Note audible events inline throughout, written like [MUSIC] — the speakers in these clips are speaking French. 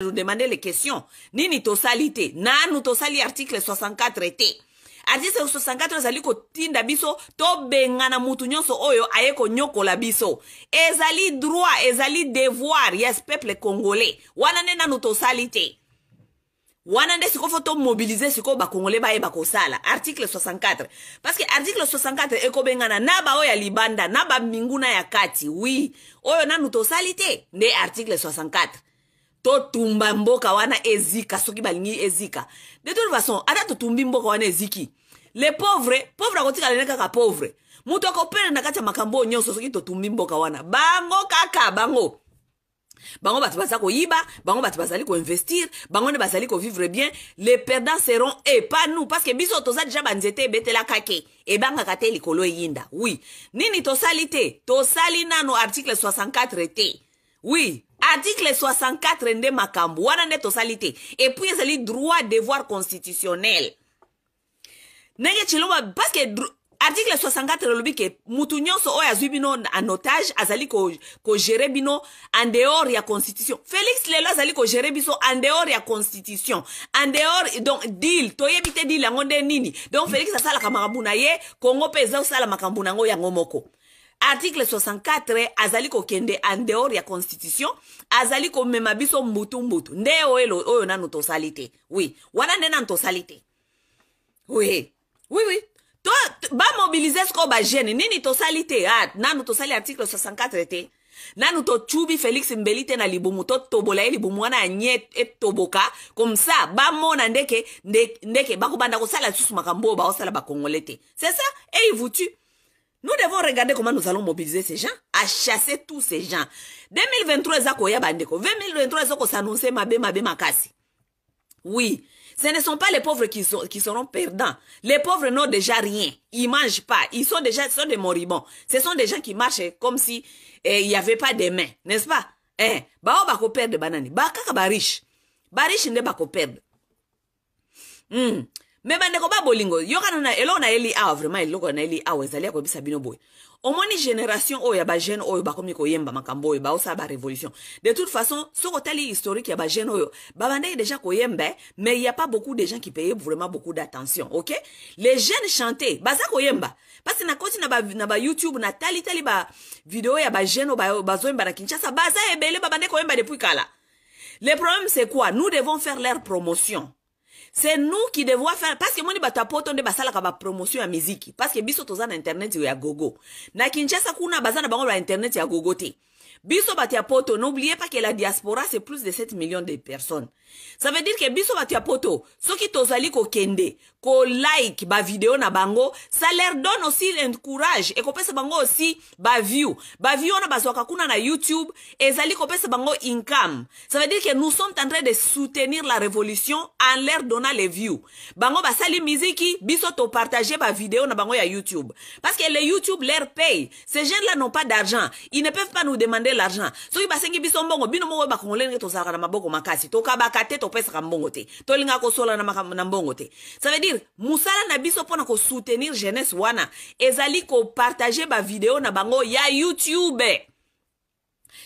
nous demander les questions nini tosali te nanu tosali article 64 te article 64 ezali kotinda biso tobengana mutu nyonso oyo aye konyokola biso ezali droit ezali devoir yes peuple congolais wana nde nanu tosali te wana nde sikoyo fo tomobilize sikoyo bakongole bayeba kosala article 64 parce que article 64 ekobengana na baoyo ya libanda na baminguna ya kati wi oui. oyo nanu tosali te nde article 64 totumba mboka wana ezika soki balingi ezika de toute façon ata totumbi mboka wana eziki le pauvre pauvre akotikala ne kaka pauvre moto akopene na kati ya makambo oyo nyonso soki totumbi mboka wana bango kaka bango bango bato baza koyiba bango bato bazali koinvestir bango nde bazali kovivre bien les perdants seront e pas nous parce que biso toza deja banzete ebetelaka ke ebangaka te likolo eyinda wi oui. nini tosali te tosali nano article 64 te wi oui. article 64 nde makambo wana nde tosali te epuis ezali droit devoir constitutionnel ndenge chiloba parceke article 64 elobi ke mutu nyonso oyo azwi bino en otage azali kogere ko bino en dehors ya constitution félix lelo azali kogere biso en dehors ya constitution en dehors donc deal toyebi te deal yango nde nini donc félix asalaka makambo na ye kongo mpe eza kosala makambo nango yango moko article 64 azali kokende de ya constitution azali mema biso mbutu mbutu nde oyo oyo oui wana nena nanu oui oui oui to, ce bamobilize ba bajene nini tosalite te ah, tosali article 64 te nanu tocubi félix mbeli te na libumu totobola ye et wana comme ça, ba mona, ndeke ndeke ko sala susu makambo ba baosala ba c'est ça vous tue. Nous devons regarder comment nous allons mobiliser ces gens, à chasser tous ces gens. 2023 ça ya bandeko, 2023 ça s'annoncer Mabé, Mabé, makasi. Oui, ce ne sont pas les pauvres qui, sont, qui seront perdants. Les pauvres n'ont déjà rien. Ils ne mangent pas. Ils sont déjà des moribonds. Ce sont des gens qui marchent comme si eh, il n'y avait pas de mains, n'est-ce pas Eh, on va perdre banani. Ba kaka ba riche. Ba riche ne pas perdre. Hmm mebandeko babolingo yokanana eloko na na li awa vraiment eloko na eli li awa ezali ya koyebisa bino boye omoni génération oyo ya bajeune oyo bakomi koyemba makambo oyo baosala révolution. de toute façon soki tali historique ya jeune oyo babandaki déjà koyemba mais y a pas beaucoup de gens qui payaient vraiment beaucoup d'attention ok les jeunes chante baza koyemba parce que na koti na, ba YouTube, na tali tali ba video ya bajeune oyo bazoyemba na kinshasa baza ebele babandaki koyemba depuis kala le problème c'est quoi nous devons faire leur promotion c'est nous qui devons faire parce que moni bato ya poto nde basalaka bapromotion ya miziki parce que biso toza na internet ya gogo na kinshasa kuna baza na bango ba internet ya gogo te biso bato ya poto n'oubliez pas que la diaspora c'est plus de 7 millions de personnes ça veut dire que biso bato ya poto soki tozali kokende ko like ba video na bango ça leur donne aussi un courage et se bango aussi ba view ba view on bazwaka kakuna na YouTube ezali kopesa bango income ça veut dire que nous sommes en train de soutenir la révolution en leur donnant les views bango basali musique biso to partager ba video na bango ya YouTube parce que les YouTube leur paye ces gens là n'ont pas d'argent ils ne peuvent pas nous demander l'argent ba basengi biso mbongo bino bakon ba to ngeto na maboko makasi to kabakate to pesa mbongo te to linga sola na mbongo te ça veut dire dire mosala na biso mpona kosoutenir jeunesse wana ezali kopartage bavideo na bango ya youtube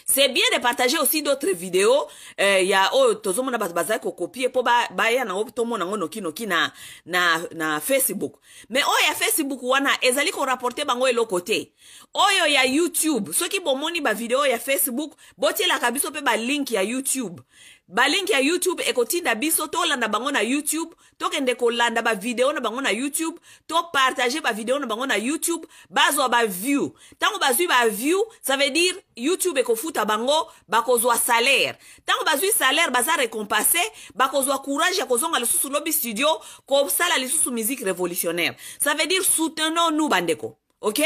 c'est bien de partager aussi d'autres vidéos euh, ya oyo oh, tozomona bato bazali kokopie mpo baya nango tomona yango nokinoki na, na, na facebook me oyo ya facebook wana ezali koraporte bango eloko te oyo ya youtube soki bomoni bavideo ya facebook botielaka biso mpe balink ya youtube link ya youtube ekotinda biso tolanda bango na youtube tokende kolanda bavideo na bango na youtube topartage bavideo na bango na youtube view, baview ntango bazwi view, ça veut dire youtube ekofuta bango bakozwa salaire ntango bazwi salaire baza récompense bakozwa courage ya kozonga lisusu lobby studio kosala lisusu musique révolutionnaire ça veut dire soutenons nous bandeko ok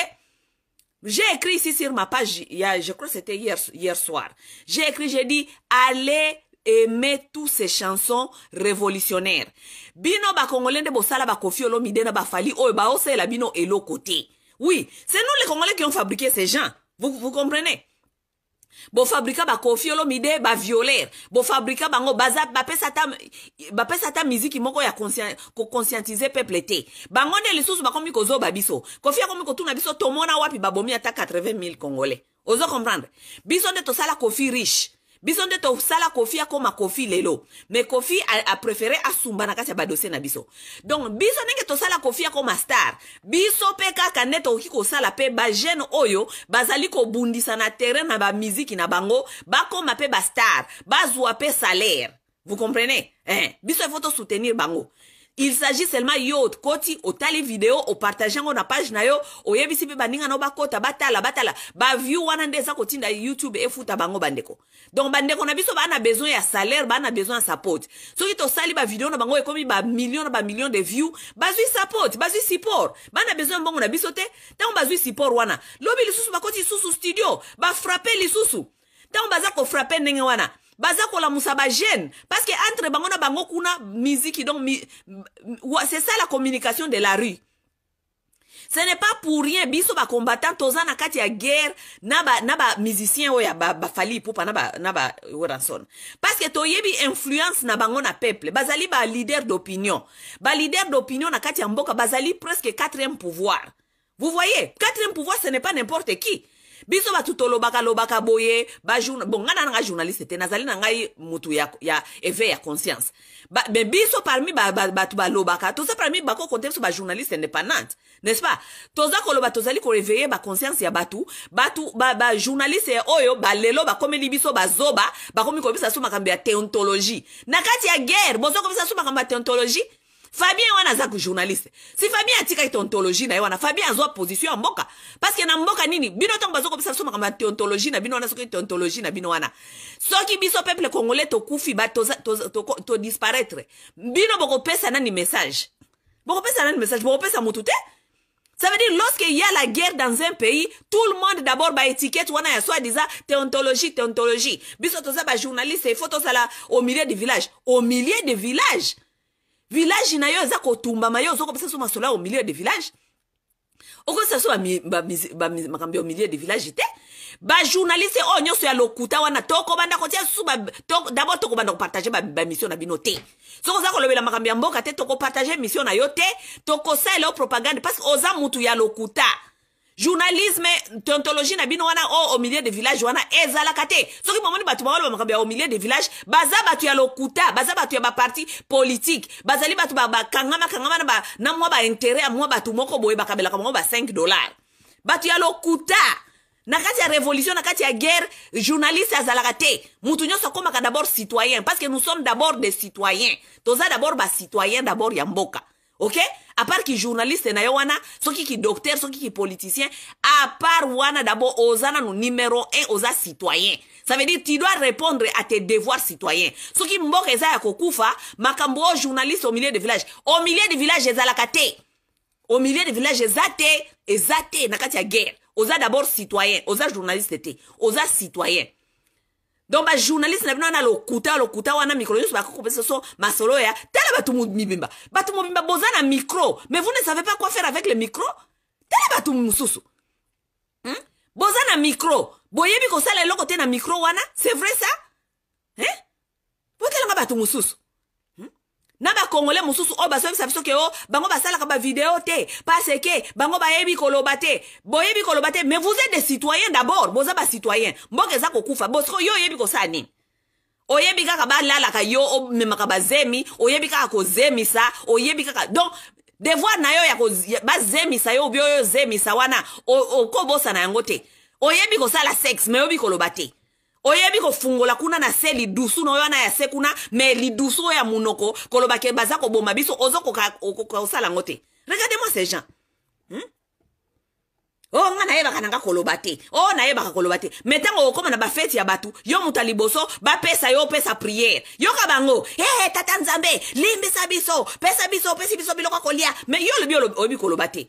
J'ai écrit ici sur ma page, je crois que c'était hier, hier soir. J'ai écrit, j'ai dit, allez aimé tous ces chansons révolutionnaires bino bakongole Bossala, bosala Kofi olomide na bafali ose la bino elo côté. oui c'est nous les congolais qui ont fabriqué ces gens vous, vous comprenez bofabrika Kofi olomide Bo bofabrika bango baza ba pesata bapesa ta miziki moko ya conscientiser peuple peplete. bango nde lisusu bako kozoba biso kofi akomi na biso tomona wapi bomi ata 80 000 congolais ozo comprendre biso to sala kofi riche biso nde tosala kofi akóma kofi lelo me kofi aprefere asumba na kati ya badosie na biso donc biso ndenge tosala kofi akóma star biso mpe kaka nde tokoki kosala mpe bajeune oyo bazali kobundisa na terrain na bamiziki na bango bakóma mpe bastar bazwa mpe salaire vous comprenez eh, biso ifo tosoutenir bango il s'agit seulement yo okoti otali video opartage yango na page na yo oyebisi mpe baninga no bakota batala batala baview wana nde eza kotinda youtube efuta bango bandeko donc bandeko na biso baa na besoin ya salaire baa na besoin ya support soki tosali bavideo na bango ekomi bamillion na bamillion de view bazwi support bazwi support baa na besoin mbongo na biso te ntango bazwi support wana lobi lisusu bakoti lisusu studio bafrape lisusu ntango baza kofrape ndenge wana baza kolamusa musabajen parce que entre bango na bango kuna musique donc mi, c'est ça la communication de la rue ce n'est pas pour rien biso combattant toza na kati guerre na naba ba oyo bafali ba, ba, ba na baranson ba, parce que toyebi influence na bango na peuple bazali leader d'opinion ba leader d'opinion na kati ya mboka bazali presque quatrième pouvoir vous voyez quatrième pouvoir ce n'est pas n'importe qui biso bato tolobaka lobaka boye bon ngai nana ngai journaliste te nazali na ngai motu ya, ya éveil ya conscience ba, me biso parmi bato ba, ba, balobaka toza parmi bakoko te biso bajournaliste indépendante n'est-ce pas toza koloba tozali koreveye baconscience ya bato bato bajournaliste ba, oyo balelo bakomeli biso bazoba bakomi kobisa biso makambo ya teontologie na kati ya guerre bozo kobisa biso makambo ya teontologie fabien wana za ku journaliste si fabien atikaki tontologie na ye wana fabien azwa position ya parce que na moka nini bino ntongo bazokobisa biso makambo ya tontologie na bino wana soki tontologie na bino wana soki biso peuple congolais to batodisparaitre bino bokopesa nani message pesa nani message boko motu te Ça veut dire, il y a la guerre dans un pays, tout le monde d'abord bah étiquette, on a soit disant théontologie, théontologie. Biso toza ba journaliste, il faut ça au milieu de village. Au milieu de village. village na yo eza kotumbama yo ozokobisa so masolo ya au milieu de village okobisa so makambo ya au milieu de village te bajournaliste oyo nyonso ya lokuta wana tokobanda kotia susu dabord tokobanda kopartage bamission na bino te soki oza kolobela makambo ya mboka te tokopartage mission na yo te tokosalela yo propagande parce que oza mutu ya lokuta journalisme tontologie na o oh, au milieu des villages, wana ezala kate. soki momoni batuba baolo bamakambo au milieu des village baza batu ya lokuta baza batu ya parti politique bazali ba ba kangama na, na mwa intérêt ya mwa bato moko boye bakabelaka kamo ba 5 dollars. Batu ya lokuta na kati ya révolution na kati ya guerre journaliste ezala kate. mutu nyonso akómaka d'abord citoyen parce que nous sommes d'abord des citoyens toza d'abord ba citoyen d'abord ya mboka okay part qui journaliste na Yowana, ce qui ki docteur qui ki politicien à part wana d'abord ozana no numéro un osa citoyen ça veut dire tu dois répondre à tes devoirs citoyens soki mboka a ya kokufa makambo journaliste au milieu des village au milieu villages, village la kate, au milieu de village eza te a té na guerre oza d'abord citoyen osa journaliste t'é, osa citoyen donc bajournaliste na bino wana lokuta lokuta wana mikolo nyonso bakokopesa so masolo ya tala bato mibimba bato mobimba boza na micro mais vous ne savez pas quoi faire avec le micro tala bato mosusu hmm? boza na micro boyebi kosala eloko te na micro wana c'est vrai ça hein? botalanga bato mosusu na bakongole mosusu oyo bazobisa biso ke o bango basalaka bavideo te parce ke bango bayebi koloba te boyebi koloba te mais vous êtes des citoyens d'abord boza bacitoyen mboka eza kokufa bosiko yo oyebi kosala nini oyebi kaka balalaka yo omemaka bazemi oyebi kaka kozemisa oyebi kaka donc devoir na yo ya bazemisa yo obi oyo ozemisa wana okobosana yango te oyebi kosala sexe mais oyebi koloba te oyebi kofungola kuna na se lidusu na oyo wana ya se kuna me lidusu oyo ya munoko koloba ke baza koboma biso oza kosala yango te regarde moi ces gens hmm? o oh, nga nayebaka nanga koloba te o oh, nayebaka koloba te me ntango okóma na bafeti ya bato yo moto ya liboso bapesa yo opesa priere yoka bango e hey, tata nzambe limbisa biso pesa biso opesi biso biloko kolia me yo olobi oyebi koloba te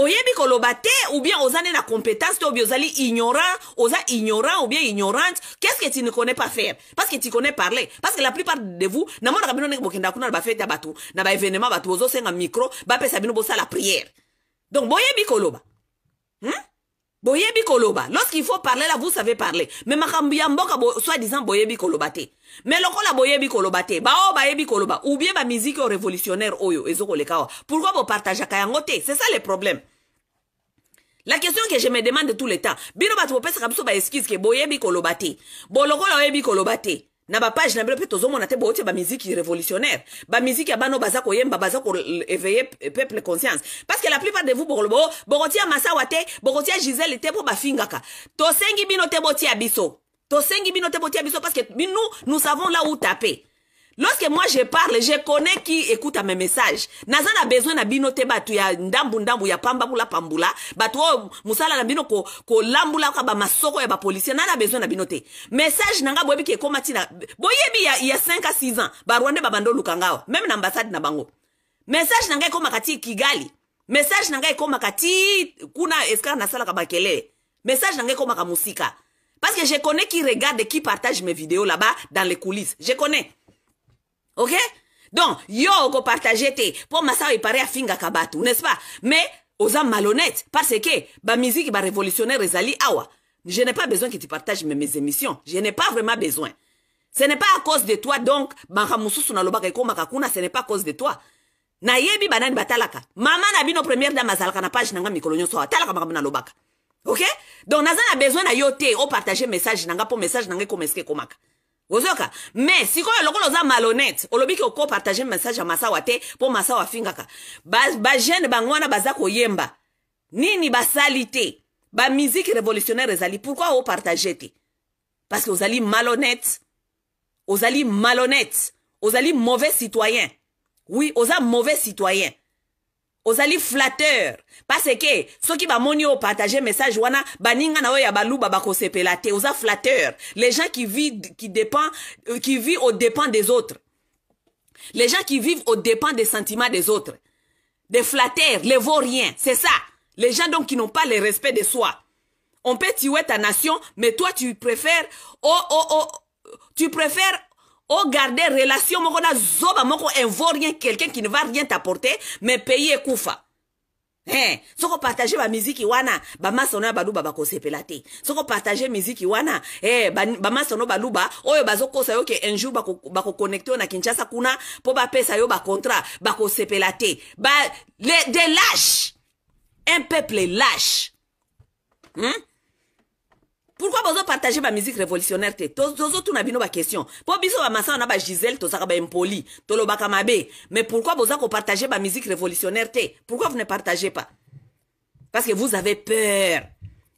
oyebi koloba te ou bien oza na compétence to biosali ozali ignorant oza ignorant ou bien ignorante qu'est-ce que tu ne connais pas faire parce que tu connais parler parce que la plupart de vous na mona kabino ndenge bokenda kuna na bafete na ba na baévénement bato bozosenga micro ba pesa bino la prière donc boyebi koloba hein? boyebi koloba lorsqu'il faut parler là vous savez parler Mais makambo mboka bo, soi-disant boyebi koloba te me lokola boyebi koloba te baoyo bayebi koloba ou bien ba musique révolutionnaire oyo Ezo awa pourquoi vous partagez kayangote? c'est ça le problème la question que je me demande tout le temps bino bato bopesaka ba baeskise ke boyebi kolobate, Boloko la oyebi koloba te na page na bino tozo mona te ba musique révolutionnaire bamiziki ya bano baza koyemba baza éveiller peuple conscience parce que la plupart de vous bokoloba Borotia borotia masawa te bokotia ba fingaka. To sengi tosengi bino te botia biso tosengi bino te botia biso parce que nous, nous savons là où taper lorsque moi je parle je connais qui écoute mes messages naza na besoin na bino te bato ya ndambu ndambu ya pambabulapambula bato oyo mosala na bino kolambulaka ko bamasoko ya bapolisier na na besoin na bino te message na nga boyebi ke ekóma ntina boyebi ya, ya 5 a 6 ans barwande babanda oluka ngawa meme na ambassade na bango message na ngai ekómaka ti kigali message na ngai ekómaka ti kuna eskar nasalaka bakelele message na ngai ekómaka mosika parce que je connais qui regarde qui partage mes vidéos là-bas dans les coulisses je connais ok donc yo partage te il paraît à finga kabatu, n'est-ce pas mais oza malhonnête parce que musique ba ba révolutionnaire ezali awa je n'ai pas besoin que tu partages mes émissions je n'ai pas vraiment besoin ce n'est pas à cause de toi donc na lobaka l'obaka ko makakuna, ce n'est pas à cause de toi Na yebi banani batalaka mama na bino première dame azalaka na page na nga mikolo nyonso awa talaka na l'obaka. ok donc naza na besoin na yo o partager message nanga pour message nanga nga e meske e komaka si ozoyoka me sikoyo lokola oza malhonnête partager un message à masawa te mpo masawa fingaka. bajene ba bango yemba, bazako yemba. nini salité Ba musique révolutionnaire ezali pourquoi opartage te parce que ozali malhonnête ozali malhonnête ozali mauvais citoyens. oui oza mauvais citoyens. Aux alliés flatteurs. parce que ceux qui vont partager message wana baninga les gens qui vivent qui dépend, euh, qui vivent au dépend des autres les gens qui vivent au dépend des sentiments des autres des flatteurs les rien. c'est ça les gens donc qui n'ont pas le respect de soi on peut tuer ta nation mais toi tu préfères oh oh oh tu préfères au oh, garder relation moko na zoba moko invo rien quelqu'un qui ne va rien t'apporter mais payer koufa. Hein, soko partager ba miziki wana ba masono baluba bakosepela te. Soko partager musique wana eh ba, ba masono baluba oyo sa yo ke un jour bako, bako connecter na Kinshasa kuna po ba pesa yo ba contrat bako te. Ba les des lâches. Un peuple lâche. Hein? pourquoi vous partagez ma musique révolutionnaire Vous avez une question Pourquoi vous avez on a ba Gisèle tozaka ba impoli mabe mais pourquoi vous partagez partager ma musique révolutionnaire pourquoi vous ne partagez pas parce que vous avez peur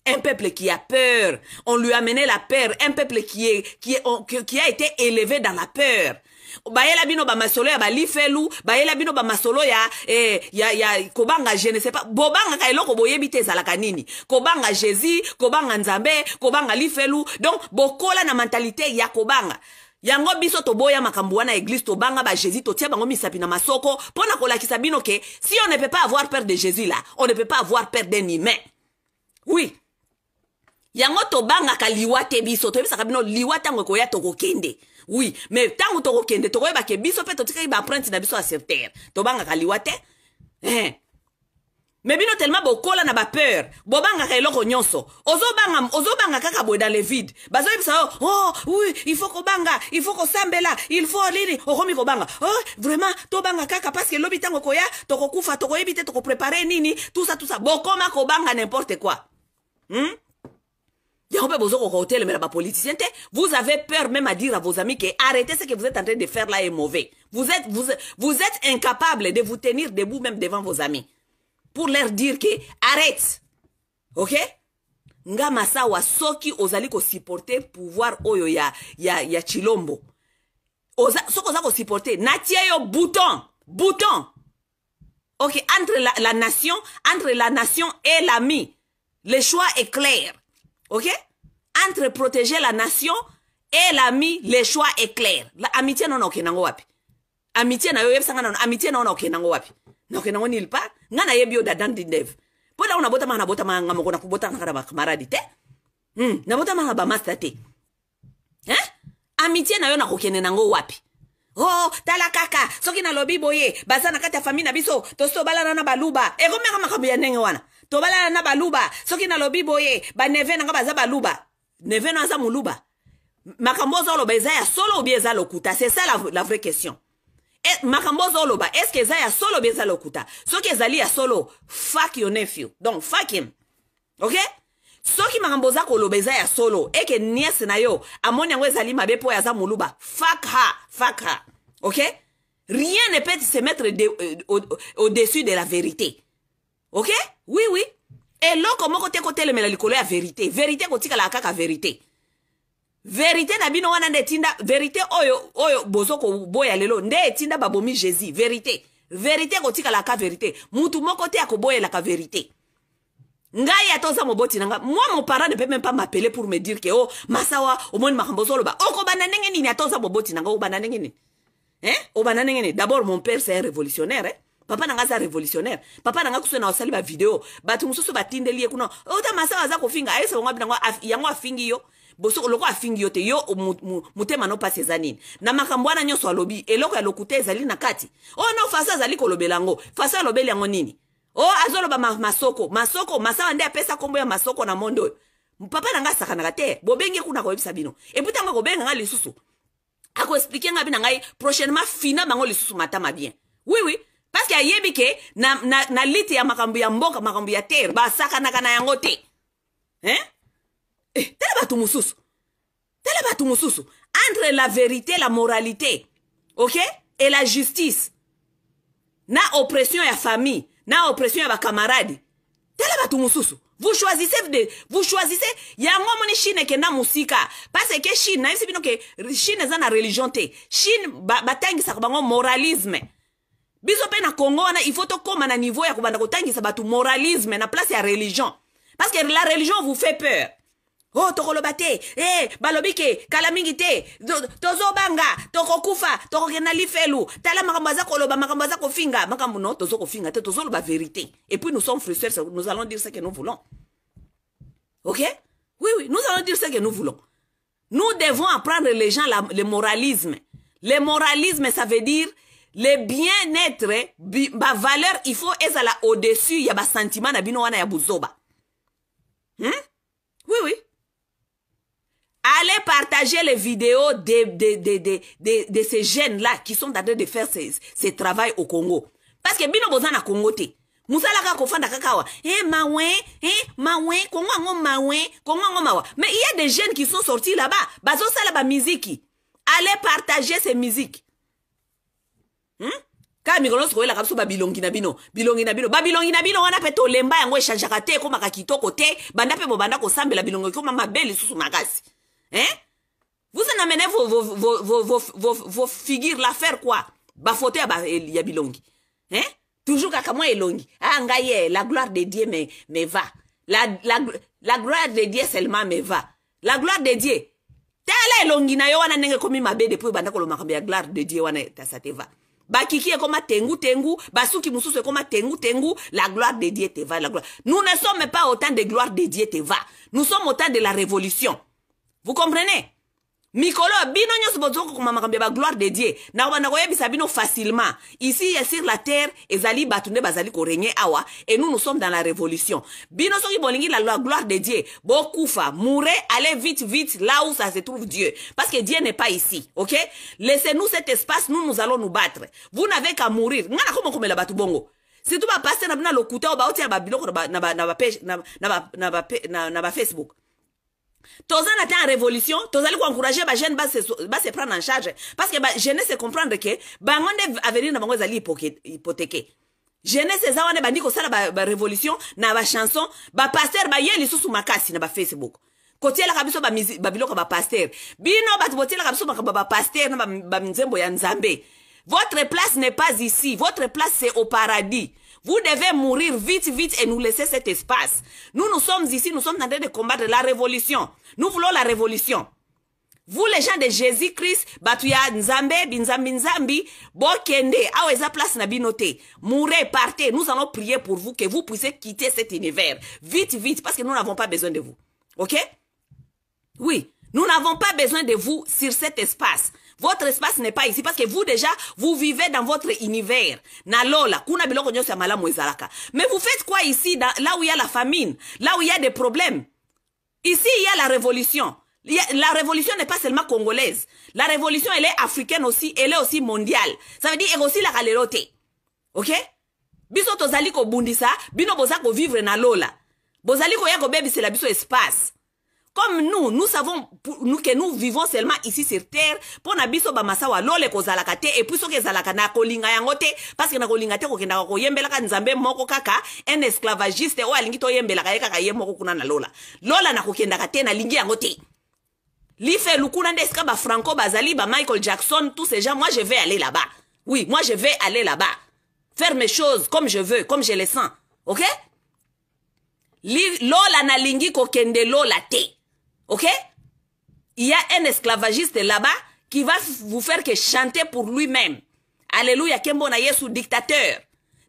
un peuple qui a peur on lui a mené la peur un peuple qui est qui a été élevé dans la peur bayela bino bamasolo ya balifelu bayela bino bamasolo ya, eh, ya, ya kobanga je ne sais pas bobangaka eloko boyebi te ezalaka nini kobanga jésus kobanga nzambe kobanga lifelu donc bokola na mentalité ya kobanga yango biso toboya makambo wana église tobanga bajésus totia bango misapi na masoko mpo na kolakisa bino ke si on ne peut pas avoir peur de jésus là on ne peut pas avoir peur d'un humain oui yango tobangaka liwa te biso toyebisaka bino liwa ntango ekoya tokokende oui me ntango tokokende tokoyeba ke biso mpe totikaki baapprenti na biso ya septere tobangaka liwa te eh. me bino telema bokola na bapeur bobangaka eloko nyonso ozobanga ozobanga kaka boye dans le vide bazoyebisa yo oh oui il faut kobanga il faut kosambela il faut lini okomi kobanga oh vraiment tobanga kaka parce que lobi ntango koya tokokufa tokoyebi te tokoprepare nini tusa tusa bokoma kobanga n'importe quoi hmm? vous avez peur même à dire à vos amis que arrêtez ce que vous êtes en train de faire là est mauvais. Vous êtes, vous, êtes incapable de vous tenir debout même devant vos amis. Pour leur dire que arrête. Ok? Nga masawa soki ozali ko supporter pouvoir oyo ya, ya, ya chilombo. Osa soko ko supporter, natie yo bouton, bouton. Ok, entre la, la nation, entre la nation et l'ami, le choix est clair. OK Entre protéger la nation et l'ami, le choix est clair. La amitié non okendango wapi? Amitié na yo yebisanga na amitié non okendango wapi? Na okendango nil pa nga na yebi yo dadan dindev. Pola una bota mana bota manga moko na kubota na kana bamaradi te. Hmm, na bota manga ba master te. Hein? Amitié na yo na kokende nango wapi? oh tala kaka soki nalobi boye baza na kati ya fami na biso tosobalana na baluba ekomeka makambo ya ndenge wana Tobala na baluba soki lobi boye neve na nga baza baluba neve na za muluba. Makamboza lo ya solo obi lokuta c'est ça la, vraie question ba loba, ce que za ya solo obi lokuta soki ezali ya solo fuck your nephew donc fuck him ok soki makamboza ko lo beza ya solo eke que na yo amoni nga zali mabe po ya za muluba, fuck ha fuck ha ok rien ne peut se mettre euh, au dessus de la vérité ok oui oui Et comment le côté le likolo ya vérité. verite la kaka vérité. Vérité na bino wana nde Vérité, oyo, oyo oyo boya lelo nde etinda babomi jésus verite la kotikalaka verite mutu moko kaka akoboyelaka verite ngai tosa oza moboti nanga. Moi mon parent ne peut même pas m'appeler pour me dire que oh, masawa Au makambo ozoloba okobanda Oh, nini ata oza moboti na ngai oh, n'engeni. ndenge hein? oh, eh? obanda d'abord mon père c'est un révolutionnaire eh? papa na nga aza révolutionnaire papa na nga kuso na osali bavideo bato mosusu batindeli ye kuna eh, ota masawa aza kofinga ayesa bango yango afingi yo bosoko afingi yo te yo motema na opasi eza nini na makambo wana nyonso alobi eloko ya lokuta ezali na kati oyo oh, no faso azali kolobela yango faso alobeli yango nini o oh, azoloba masoko masoko masawa nde apesa nkombo ya masoko na mondo oyo papa na nga asakanaka te bobengi kuna koyebisa bino epui ntango akobenga nga lisusu akoexplike nga bi na ngai prochainement fina bango lisusu matama bien wiwi oui, oui. Parce que, ke na, na, na liti ya makambu ya mboka makambu ya terre. basakanaka na yango te hein? eh, tala bato mosusu tala entre la vérité la moralité ok et la justice na oppression ya famille na oppression ya camarade tala bato mosusu vous choisissez de vous choisissez yango moni chine na musika parce que chine nayebisi bino ke chine za na religion te chine batangisaka ba bango moralisme biso pe na congo wana il faut tokóma na niveau ya kobanda kotangisa bato moralisme na place ya religion parce que la religion vous fait peur oh tokoloba te eh, balobike ke kala mingi te tozobanga tokokufa tokokenda lifelu tala makambo aza koloba makambo aza kofinga makambo no tozokofinga te tozoloba vérité et puis nous sommes frustrés nous allons dire ce que nous voulons ok oui oui nous allons dire ce que nous voulons nous devons apprendre les gens la, le moralisme le moralisme ça veut dire le bien-être valeur, il faut ezala au-dessus ya y na bino wana ya bozoba Hein hmm? oui oui Allez partager les vidéos de, ces jeunes-là qui sont en train de faire ces, ces travail au Congo. Parce que bino bozana Congo te. ka kofanda kaka wa eh mawe eh mawe Congo mawe mais il y a des jeunes qui sont sortis là-bas bazosala ba musique. allez partager ces musiques Hmm? kaka mikolo nyonso koyelaka biso babilongi na bino bilongi na bino babilongi na bino wana mpe tolemba yango echangeaka te ekómaka kitoko te banda mpe bobanda kosambela bilongi ekóma mabe lisusu makasi hein vous en amenez vos, vos, vos, vos, vos, vos, vos figures l'affaire quoi bafoto ya, ba, eh, ya bilongi hein toujours kaka mwa elongi ah ngai ye eh, la gloire de dieu me, me va la, la, la gloire de dieu seulement me va la gloire de dieu tala elongi na yo wana ndenge ekomi mabe depuis obanda kolobaka ya gloire de dieu wana tasa te va est comme tengu tengu basuki est comme tengu tengu la gloire de Dieu te va la gloire nous ne sommes pas autant de gloire de Dieu te va nous sommes autant de la révolution vous comprenez mikolo bino vous bozokokomamaka la gloire de dieu nakobanda koyebisa bino facilement ici sur la terre ezali bato zali bazali koregne awa et nous nous sommes dans la révolution bino soki bolingi la gloire de dieu bokufa mourez allez vite vite là où ça se trouve dieu parce que dieu n'est pas ici ok laissez nous cet espace nous nous allons nous battre vous n'avez qu'à mourir ngai nakomokomela bato bongo surtout passer na bino na na na baotia na na Facebook toza a été en révolution les jeunes à se prendre en charge parce que se comprendre que bango a avenir na bango ezali hypothéke jeunesse eza wana ebandi kosala révolution na pasteur bapaster baye ma makasi na bafacebook ba biso babiloko pasteur bino bato kabiso pasteur, ba pasteur na banzembo ya nzambe votre place n'est pas ici votre place c'est au paradis vous devez mourir vite, vite et nous laisser cet espace. Nous, nous sommes ici, nous sommes en train de combattre la révolution. Nous voulons la révolution. Vous, les gens de Jésus-Christ, Batuya Nzambe, Binzambi Nzambi, Bokende, Aweza place na Mourez, partez. Nous allons prier pour vous que vous puissiez quitter cet univers. Vite, vite, parce que nous n'avons pas besoin de vous. OK? Oui. Nous n'avons pas besoin de vous sur cet espace votre espace n'est pas ici parce que vous déjà vous vivez dans votre univers mais vous faites quoi ici là où il y a la famine là où il y a des problèmes ici il y a la révolution la révolution n'est pas seulement congolaise la révolution elle est africaine aussi elle est aussi mondiale ça veut dire aussi la galéroté. ok biso tozali Bundisa, bino boza vivre na lola bozali c'est la biso espace comme nous nous savons nous que nous vivons seulement ici sur terre mpona biso bamasawa lole kozalaka te epui soki ezalaka yangote, parce que parceke nakolinga te kokendaka koyembelaka nzambe moko kaka un esclavagiste oyo alingi toyembelaka ye kaka yemoko kuna na lola lola nakokendaka te nalingi yango L'i fait kuna nde esika bafranco bazali bamichael jackson tous ces gens moi je vais aller là-bas oui moi je vais aller là-bas faire mes choses comme je veux comme je le sens ok lola na nalingi kokende lola te Ok Il y a un esclavagiste là-bas qui va vous faire que chanter pour lui-même. Alléluia, kembo na yesu dictateur.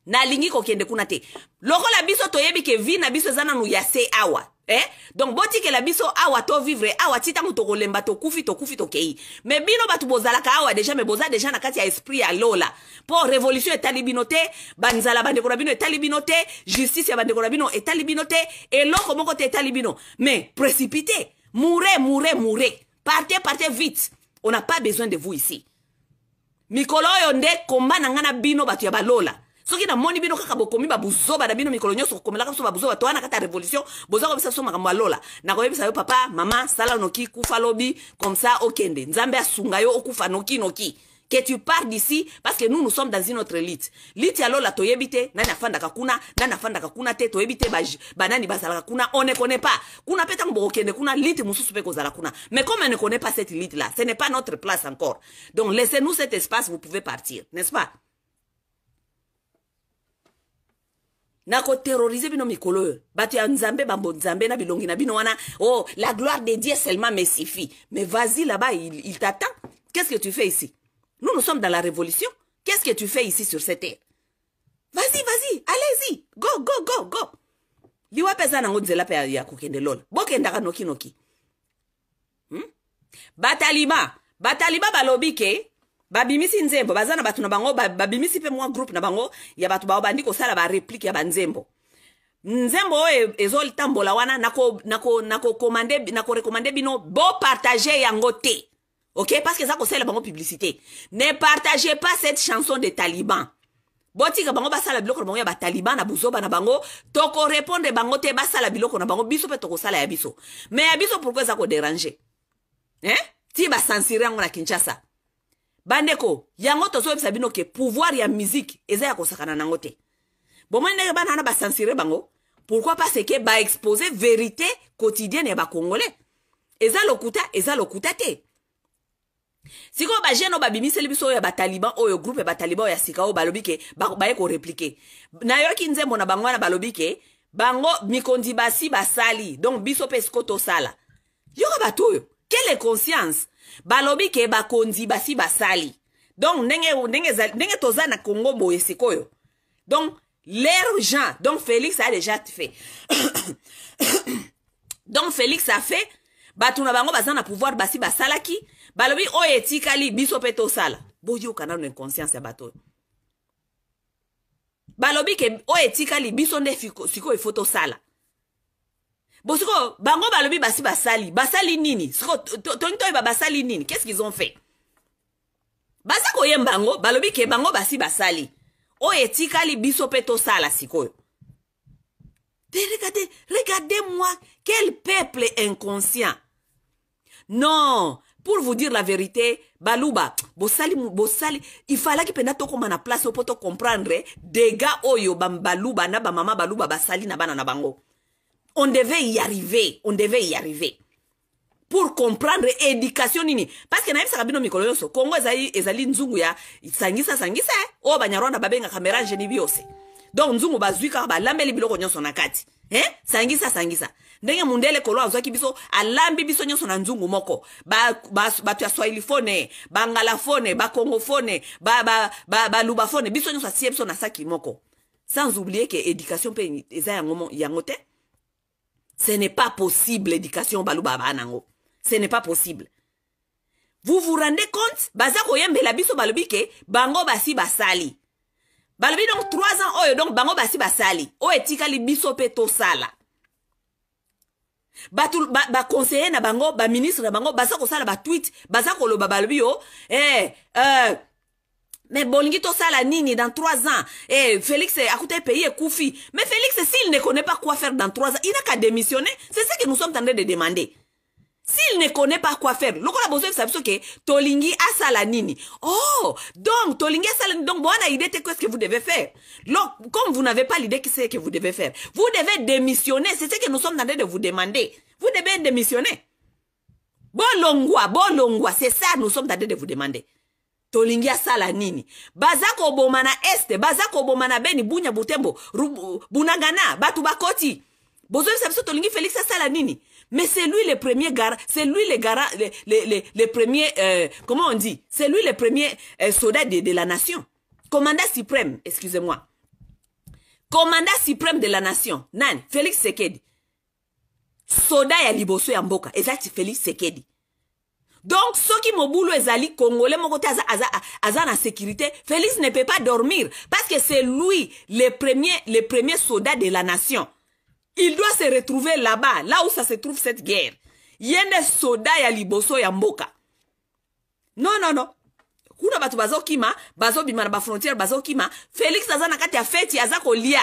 Na ko kende kuna te. la biso yebi ke vi na biso zana nou yase awa. Eh? Donc la biso awa to vivre awa tita ti kufi to kufi to kei. me bino bozala ka awa deja me boza deja na kati ya esprit ya lola Pour révolution etali binote, banza banzala bande na bino etali justice ya bandeko et bino etali bino te eloko moko te etali précipité Mourez, mourez, mourez. Partez, partez vite. On n'a pas besoin de vous ici. Mikolo oyo nde komba na ngana bino bato ya balola. Soki na moni bino kaka bokomi ba buzoba na bino mikolo nyonso komelaka biso ba buzoba to wana kata révolution boza ko bisa so makambo alola. Na koyebisa yo papa, mama, sala noki kufa lobi comme ça okende. Nzambe asunga yo okufa noki noki. que tu pars d'ici parce que nous nous sommes dans une autre lite lite alors la toyebite nana nani afandaka kuna nani te toyebite banani bazalaka kakuna on ne connaît pas kuna mpe ne kuna lite mosusu mpe mais comme on ne connaît pas cette lite là ce n'est pas notre place encore donc laissez-nous cet espace vous pouvez partir n'est-ce pas Nako bino mikolo oyo ya nzambe bambo nzambe na bilongi na bino oh la gloire de dieu seulement me suffit mais vas-y là-bas il t'attend qu'est-ce que tu fais ici Nous, nous sommes dans la révolution. Qu'est-ce que tu fais ici sur cette terre Vas-y, vas-y, allez-y. Go, go, go, go. liwa mpe eza nango nzela mpe ya kokende lola bokendaka nokinoki hmm? batalima batalima balobi ke babimisi nzembo baza na bato na bango babimisi mpe mwa groupe na bango ya bato babandi kosala bareplike ya banzembo nzembo oyo e, ezotambola wana nakorekomande nako, nako, nako bino bopartage yango te Ok? Parce que ça conseille la publicité. Ne partagez pas cette chanson des talibans. botika bango la biloko na bango ya taliban, na buzoba na bango répondre bango te basala biloko na bango biso toko sala ya biso me ya biso pourkui eza Hein? eh? ti censurer, on na kinshasa bandeko yango tozoyebisa sabino ke pouvoir ya miziki eza ya kosakana nango te bomoni y'a bana ba basansire bango c'est que ke exposer vérité quotidienne ya bakongolais eza lokuta eza lokuta te sikoyo bajene oyo babimiseli biso oyo ya bataliban oyo groupe ya bataliban oyo ya sika oyo balobi ke baye koreplike nayoki nzembo na bango wana balobi ke bango mikondi basi basali donc biso mpe siko tosala yoka bato oyo quelle conscience balobi ke bakonzi basi basali donc ndenge, ndenge, ndenge toza na kongo boye sikoyo donc l'air jean donc félix a déjà fait [COUGHS] donc félix a fait bato na bango baza na pouvoir basi basalaki balobi oyo etikali biso mpe tosala boyoka nano inconscience ya bato oyo balobi ke oyo etikali biso nde sikoyo ifo tosala bo sikoyo bango balobi basi basali basali nini sikoyo tongi toyeba basali nini qu'est ce qu'ils ont fait baza koyemba bango balobi ke bango basi basali oyo etikali biso mpe tosala sikoyo te regardez regardez moi quel peuple inconscient non pour vous dire la vérité baluba bosali bosali ifalaki mpenza tokóma na place mpo tocomprendre eh, dega oyo baluba na bamama baluba basali na bana na bango on devait y arriver on devait y arriver pour comprendre eh, éducation nini parce que nayebisaka bino mikolo nyonso kongo ezali, ezali nzungu ya sangisa sangisa eh? oyo banyarwanda babengaka mérange ni biose donc nzungu bazwi kaka balambeli biloko nyonso na kati eh? sangisa sangisa ndenge mundele kolo azwaki biso alambi biso nyonso na nzungu moko bato ba, ba, ya swahili fone bangala fone bakongo fone baluba ba, ba, ba fone biso nyonso atie biso na saki moko sans oublier ke éducation mpe eza yango, yango te ce n'est pas possible éducation baluba baa nango ce n'est pas possible vous vous rendez compte baza koyembela biso balobi ke bango basi basali balobi donc 3 ans oyo donc bango basi basali oyo etikali biso mpe tosala ba conseiller na bango ministre na bango bah kosala batwit baza koloba balbi yo eh, euh, mais bolingi sala nini dans trois ans eh, félix akuta pays koufi. mais félix s'il ne connaît pas quoi faire dans trois ans il n'a qu'à démissionner c'est ce que nous sommes en train de demander s'il ne connaît pas quoi faire besoin de savoir ce que tolingi asala nini oh donc tolingi asala nini donc vous idée de qu'est-ce que vous devez faire donc comme vous n'avez pas l'idée qui c'est que vous devez faire vous devez démissionner c'est ce que nous sommes en train de vous demander vous devez démissionner Bon, bon, l'ongwa, c'est ça que nous sommes en train de vous demander tolingi asala nini baza koboma este baza koboma beni bunya butembo bunangana bato bakoti bozwebisa s'abso tolingi félix asala nini mais c'est lui le premier gara, c'est lui le gara, le, le, le, le premier, euh, comment on dit C'est lui le premier euh, soldat de, de, la nation. Commandant suprême, excusez-moi. Commandant suprême de la nation. Nan, Félix Sekedi. Soda ya liboso ya mboka. c'est Félix Sekedi. Donc, ceux qui Mobulu Ezali Congolais, mon côté à la sécurité, Félix ne peut pas dormir parce que c'est lui le premier, le premier soldat de la nation. il doit se retrouver là-bas là où ça se trouve cette guerre ye nde soda ya liboso ya mboka non non non kuna bato bazokima bazobima na bafrontiere bazokima felix aza na kati ya feti aza kolia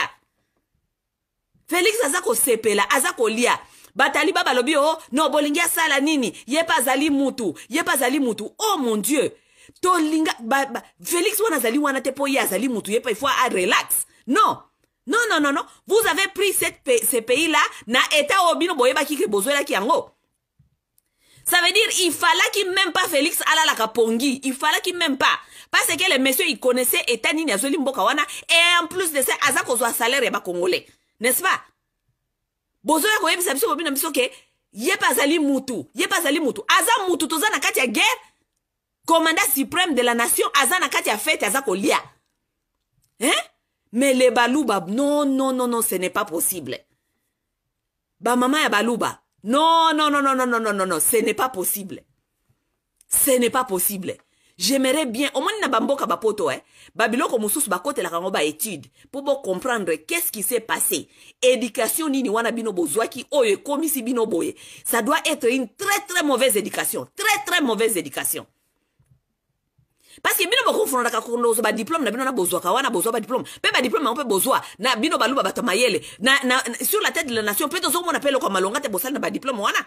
felix aza kosepela aza kolia batali ba balobi o oh, no bolingi asala nini ye mpe azali mutu ye mpe azali mutu o oh, mon dieu tolinga felix wana azali wana te mpo ye azali mutu ye mpe ifo arelax non non non non non vous avez pris cette, ce pays là na état oyo bino boyebaki ke bozwelaki yango ça veut dire il fallaki même pas félix alalaka pongi il fallaki même pas parce que le monsieur il connaissait état nini azweli mboka wana et en plus de ça aza kozwa salaire ya bacongolais n'est-ce pas bozoya koyebisa biso bobino biso ke ye mpe azali mutu ye mpe azali mutu aza mutu toza na kati ya guerre commandant suprême de la nation aza na kati ya fete aza kolia hein? Mais les balouba, non, non, non, non, ce n'est pas possible. Bah, maman est balouba, non, non, non, non, non, non, non, non, non, ce n'est pas possible. Ce n'est pas possible. J'aimerais bien, au moins, na bamboka Il y Babiloko musus bakote la rangoba étude. Pour comprendre qu'est-ce qui s'est passé. Éducation nini wana bino bozoaki oye, komisi bino boye. Ça doit être une très, très mauvaise éducation. Très, très mauvaise éducation parce que bino bokufuna kaka ba badiplome na bino ka wana bozwa badiplome mpe diplôme on mpe bozwa na bino baluba bato mayele na, na, sur la tête de la nation mpe tozomona mpe eloko ya malonga te bosali na diplôme wana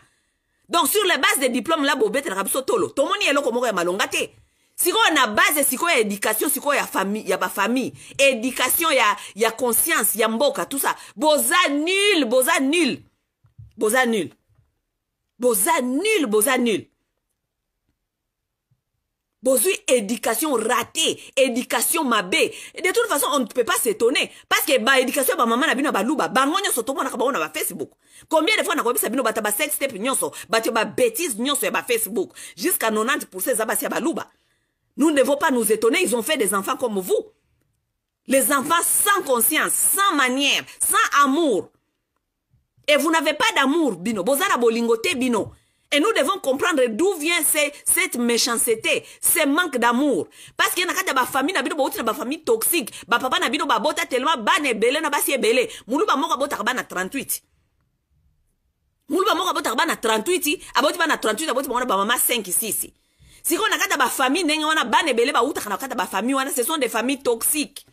donc sur la base de diplome la bobetelaka biso tolo moni eloko moko ya malonga te on na base si ya éducation si sikoyo ya, famille ya famille éducation ya, ya conscience ya mboka tout ça boza nul boza nul boza nul boza nul boza nul Bozui, éducation ratée, éducation mabé. De toute façon, on ne peut pas s'étonner. Parce que, bah, éducation, bah, maman, nabino, bah, louba, bah, ngonyo, de nakaba, on a Facebook. Combien de fois, nakaba, sabino, bah, sex step, nyonso, bah, bêtise, nyonso, de Facebook. Jusqu'à 90%, zabasi, bah, louba. Nous ne devons pas nous étonner, ils ont fait des enfants comme vous. Les enfants sans conscience, sans manière, sans amour. Et vous n'avez pas d'amour, bino. Bozara, bolingote, bino. Et nous devons comprendre d'où vient ces, cette méchanceté, ce manque d'amour. Parce qu'il y a des familles, des familles toxiques. Ba papa na bino ba bota tellement ba ne belé na basi belé. Moulou ba moko bota ba na 38. Moulou ba moko bota ba na 38, aboti ba na 38, aboti ba ba mama 5 ici. Si on a ba famille ndenge wana ba ne belé ba uta na kata ba famille wana, ce sont des familles toxiques.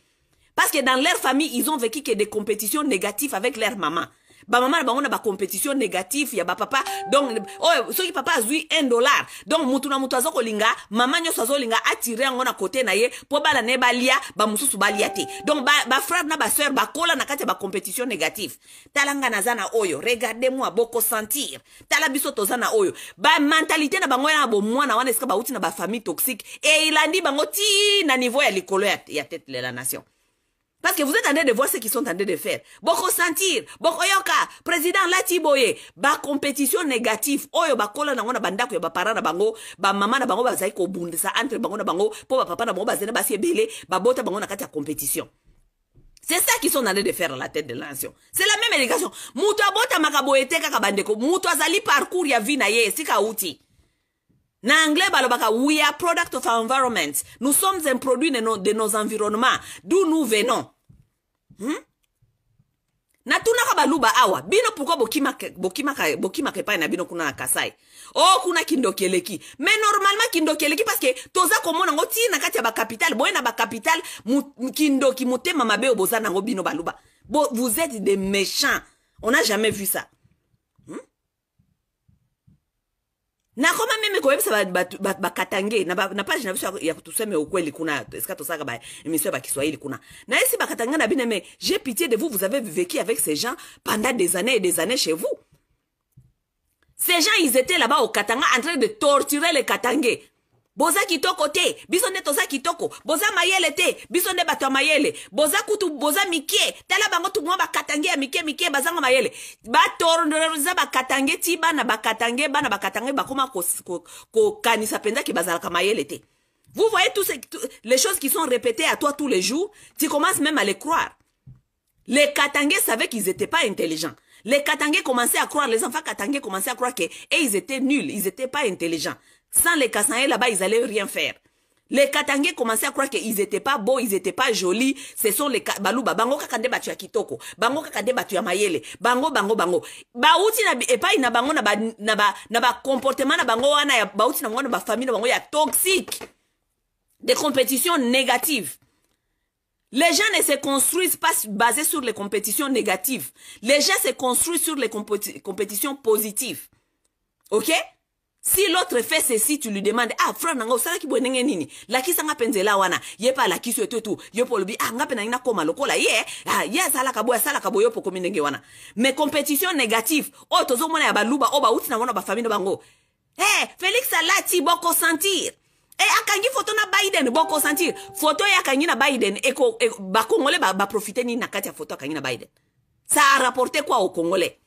Parce que dans leur famille, ils ont vécu que des compétitions négatives avec leur maman. bamama na bango na bacompétition négative ya bapapa donc oyo soki papa azwi 1 dollar donc mutu na mutu aza kolinga mama nyonso azolinga atire yango na kote na ye mpo bana na ye balia bamosusu balia te donc bafrère ba na basœur bakola na kati ya bacompétition négative tala nga naza na oyo regarde moi bokosentir tala biso toza na oyo bamentalité na bango yana bomwana wana esika bauti na bafamille toxique elandi bango ti na niveau ya likolo ya tete lela nation Parce que vous êtes en train de voir ce qu'ils sont en train de faire. Boko sentir, boko yoka, président Latiboye, ba compétition négative, oyo ba kola na wana bandako ya ba parana na bango, ba mama na bango bazai ko bundisa entre bango na bango, po ba papa na bango bazena ba ebele, ba bota bango na kati ya compétition. C'est ça qu'ils sont en train de faire à la tête de l'ancien. C'est la même éducation. Mutu bota makaboye kaka bandeko, mutu zali parcours ya vie na ye, sika na anglais balobaka we are product of our environment nous sommes un produit de, no, de nos environnements d'où nous venons hmm? natunaka baluba awa bino pourkui bokimaka bokimaka bokimaka epai na bino kuna na kasai o oh, kuna kindoki eleki mais normalement kindoki eleki parce que toza komona yango ntina kati ya bacapitale boye na bacapitale kindoki motema mabe oyo boza nango bino baluba Bo, vous êtes des méchants on a jamais vu ça nakoma meme koyebisa bakatange ba, ba, ba, na page na biso ya tuseme ukweli kuna esika tosaka ba émission ya kiswahili kuna nayesi bakatange na bino me j'ai pitié de vous vous avez vécu avec ces gens pendant des années et des années chez vous ces gens ils étaient là-bas au katanga en train de torturer les katangais te boza te bato boza mikie tala mayele bana te vous voyez tous les choses qui sont répétées à toi tous les jours tu commences même à les croire les Katangais savaient qu'ils n'étaient pas intelligents les Katangais commençaient à croire, les enfants Katangais commençaient à croire qu'ils et ils étaient nuls, ils n'étaient pas intelligents. Sans les Kassangé là-bas, ils allaient rien faire. Les Katangais commençaient à croire qu'ils étaient pas beaux, ils étaient pas jolis. Ce sont les Balouba. Bango kakande batu ya kitoko. Bango kakande batu ya mayele. Bango, bango, bango. Bauti na, epai na bango na ba, na ba, na comportement na bango wana ya, bauti na bango ba famille na bango ya toxique. Des compétitions négatives. Les gens ne se construisent pas basés sur les compétitions négatives. Les gens se construisent sur les compétitions positives. OK? si l'autre fait ceci tu lui demande ah frère nanga osalaki boye ndenge nini lakisanga mpe nzela wana ye mpe alakisi yo to etu yo mpe olobi ah nga mpe nangi nakóma lokola ye ah, ye azalaka boye asalaka boye yo mpe okomi ndenge wana mais compétition négative oyo oh, tozomona ya baluba oyo oh, bauti na wana bafamile bango e eh, hey, félix alati bokosentir e eh, akangi foto na biden bokosentir foto oyo akangi na biden eko, eko, bakongole baprofite ba nini na kati ya foto akangi na biden ça a rapporté quoi au congolais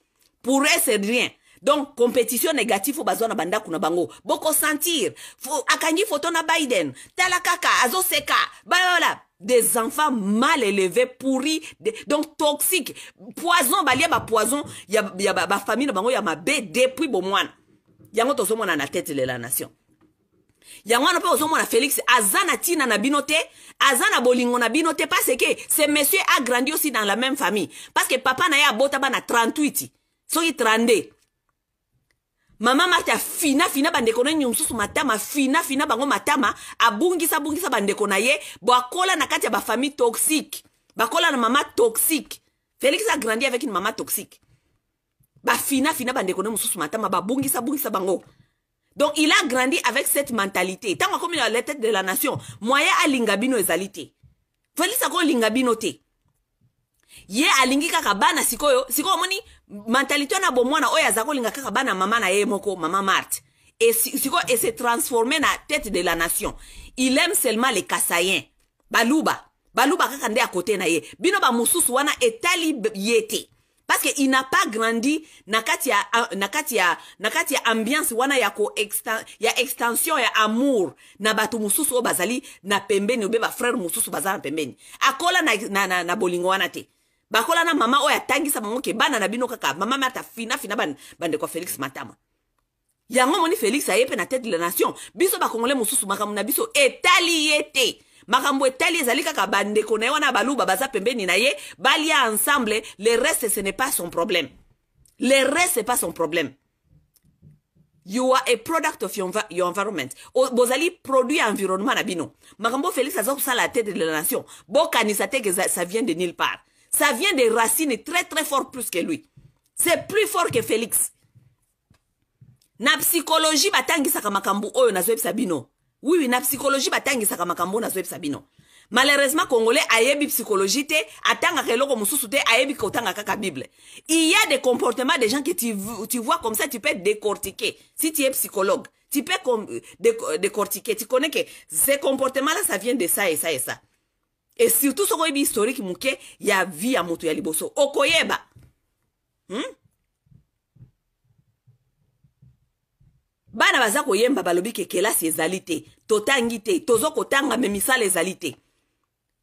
pour eux c'est rien donc compétition négative besoin bazwa na bandako na bango bokosentir faut ton na biden tala kaka azoseka balala des enfants mal élevés pourris donc toxiques poison y a ya, ya ba ba na bango ya bé, depuis bomwana yango dans na tête de la nation yango wana mpe ozomona félix Azana tina na binote, azana bolingo na binote. te parce que ce monsieur a grandi aussi dans la même famille parce que papa na ye 38. na 38 soki 32 mama marta afinafina bandeko nini mosusu matama finafina bango matama abungisabungisa bandeko na ye bo akola na kati ya bafamille toxique bakola na mama toxique félix agrandi avec une mama toxique bafinafina bandeko ne mosusu matama babungisabungisa bango donc il a grandi avec cette mentalité ntango akomi na letete de la nation moye alinga bino ezali te félix akolinga bino te ye alingi kaka bana sikoyo sikoyo omoni mentalite wana bomwana oyo aza kolinga kaka bana mama na ye moko mama marte et siko si, ese transforme na tête de la nation il aime seulement les kasayen baluba baluba kaka nde ya kote na ye bino bamosusu wana etali ye te parce que il n'a pas grandi na kati ya, na kati ya, na kati ya ambiance wana ya, ko exten, ya extension ya amour na bato mosusu oyo bazali na pembeni obe bafrere mosusu baza na pembeni akola na, na, na, na bolingo wana te bakola na mama oyo atangisa bango ke bana na bino kaka mama me ata finafina bandeko ya félix matama yango moni félix aye mpe na tête de la nation biso bakongole mosusu makambo na biso etali ye te makambo etali ezali kaka bandeko na ye wana baluba baza pembeni na ye balia ensemble le reste ce n'est pas son problème le reste c'est pas son problème you are a product of your, your environment bozali produit ya environnement na bino makambo félix aza kosala tête de la nation bokanisa te ke ça vient de nulle part Ça vient des racines très très fort plus que lui. C'est plus fort que Félix. Na psychologie batangisaka makambo oyo nazoyebisa Sabino. Oui oui na psychologie batangi makambo na nazoyebisa sabino. Malheureusement congolais ayebi psychologie te, atanga eloko mususu te, ayebi kotanga kaka Bible. Il y a des comportements des gens que tu, tu vois comme ça, tu peux décortiquer si tu es psychologue. Tu peux euh, décortiquer, tu connais que ces comportements-là, ça vient de ça et ça et ça. e surtout soko oyebi historike moke ya vi ya moto ya liboso okoyeba hmm? bana baza koyemba balobi ke kelasi ezali te totangi te tozo kotanga me misala ezali te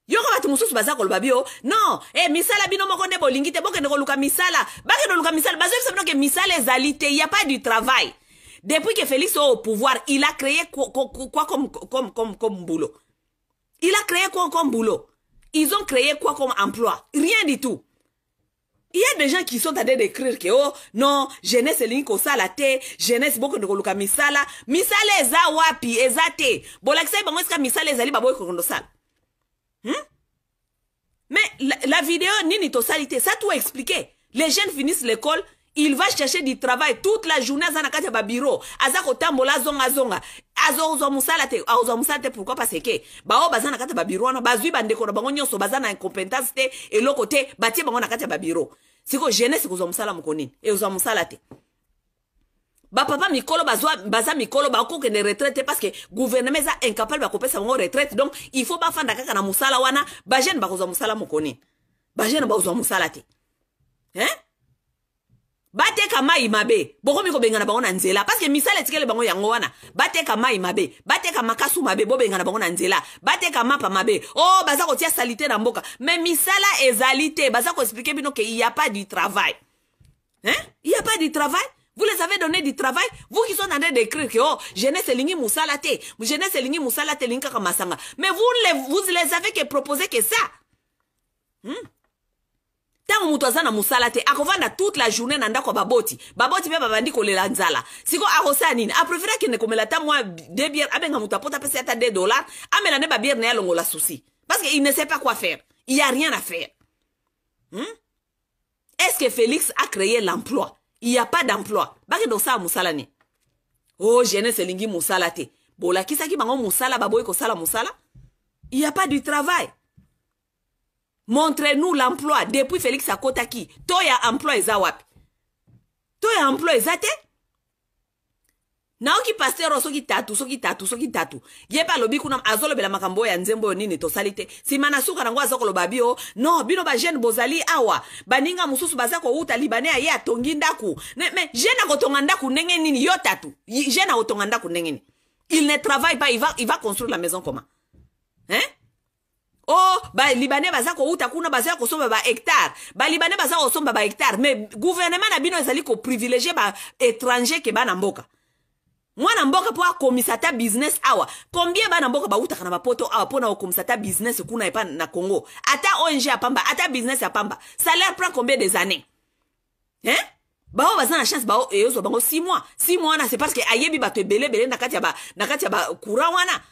yoko bato mosusu baza koloba bio non e eh, misala bino moko nde bolingi te bokende koluka misala bakende koluka misala bazoyebisa bino ke misala ezali te ya pas du travail depuis que félix o au pouvoir il a créé quoi, quoi, quoi comme, comme, comme, comme boulot il a créé quoi comme boulot Ils ont créé quoi comme emploi Rien du tout. Il y a des gens qui sont en train d'écrire que, oh, non, jeunesse elingi la thé, jeunesse de colouka misala, misala za wapi, eza te. Bolakisa bango esika misala ezali baboyi ça. Hum? Mais la, vidéo ni tosali ça tout expliqué. Les jeunes finissent l'école, il va chercher du travail toute la journée aza na kati ya babureau aza kotambola azongazonga azozwa mosala te azwa mosala te pourkui parce ke baoyo baza na kati ya babureau wana bazwi bandeko na bango nyonso baza na incompétence te eloko te batie bango na kati ya babureau sikoyo jeunesse kozwa mosala moko nini ekozwa mosala te bapapa mikolo bazwa baza mikolo bakokende retraite te parce que gouvernement eza incapable bakopesa bango retraite donc il faut bafanda kaka na mosala wana bajeune bakozwa mosala moko nini bajeune bakozwa mosala te hein « Batekama imabe » Pourquoi miko kobengana bango na nzela que « misala etikele bango yango Batekama imabe »« imabe. mabe bateka makasu mabe bobengana bango na nzela Batekama mapa mabe oh, baza kotia salite na mboka me misala ezali zalité »« baza koexplike bino ke a pas du travail hein a pas de travail vous les avez donné du travail vous qui sont en train d'écrire que oh jeunesse elingi lingi Je ne elingi l'ingi moussalate elingi kaka masanga mais vous les, vous les avez que proposé que ça hmm? ntango moto aza na mosala te akovanda toute la journée nanda kwa baboti baboti pe babandi kolela nzala siko a nini aprefere que komela ata moi de biere abenga moto apota apesi ata de dollar amela ne babiere ne ye alongola souci. parce qu'il ne sait pas quoi faire il y a rien à faire hmm? est-ce que félix a créé l'emploi il y a pas d'emploi bakende do mosala nini o oh, jeunesse Bola mosala te bolakisaki bango mosala ko sala musala il y a pas du travail montre nous l'emploi depuis felix akotaki to ya emploi eza wapi to ya emploi eza te naoki pastero soki tatu soki tatu soki tatu ye mpe alobi kuna azolobela makambo oyo ya nzembo oyo nini tosali te nsima na suka nango aza koloba bio non bino bajeune bozali awa baninga mosusu baza kowuta libane ya ye atongi ndaku me jeune akotonga ndaku ndenge nini yo tatu jeune akotonga ndaku ndenge nini il ne travaille pas il va, il va construire la maison comment hein o oh, balibane baza kowuta kuna baza kosomba bahektare balibane baza kosomba bahektare mais guvernema na bino ezali koprivilegie baétranger ke bana mboka mwana mboka mpo akomisa ata business awa combien bana mboka bawutaka na bapoto awa mpo na kokomisa ata business kuna epa na congo ata ong apamba ata business apamba salaire prend combien des années hein eh? bao baza na chance bao eyozwa bango 6 mois 6 mois wana c'est parce que ayebi bato ebelebele na kati ya bacourant wana ba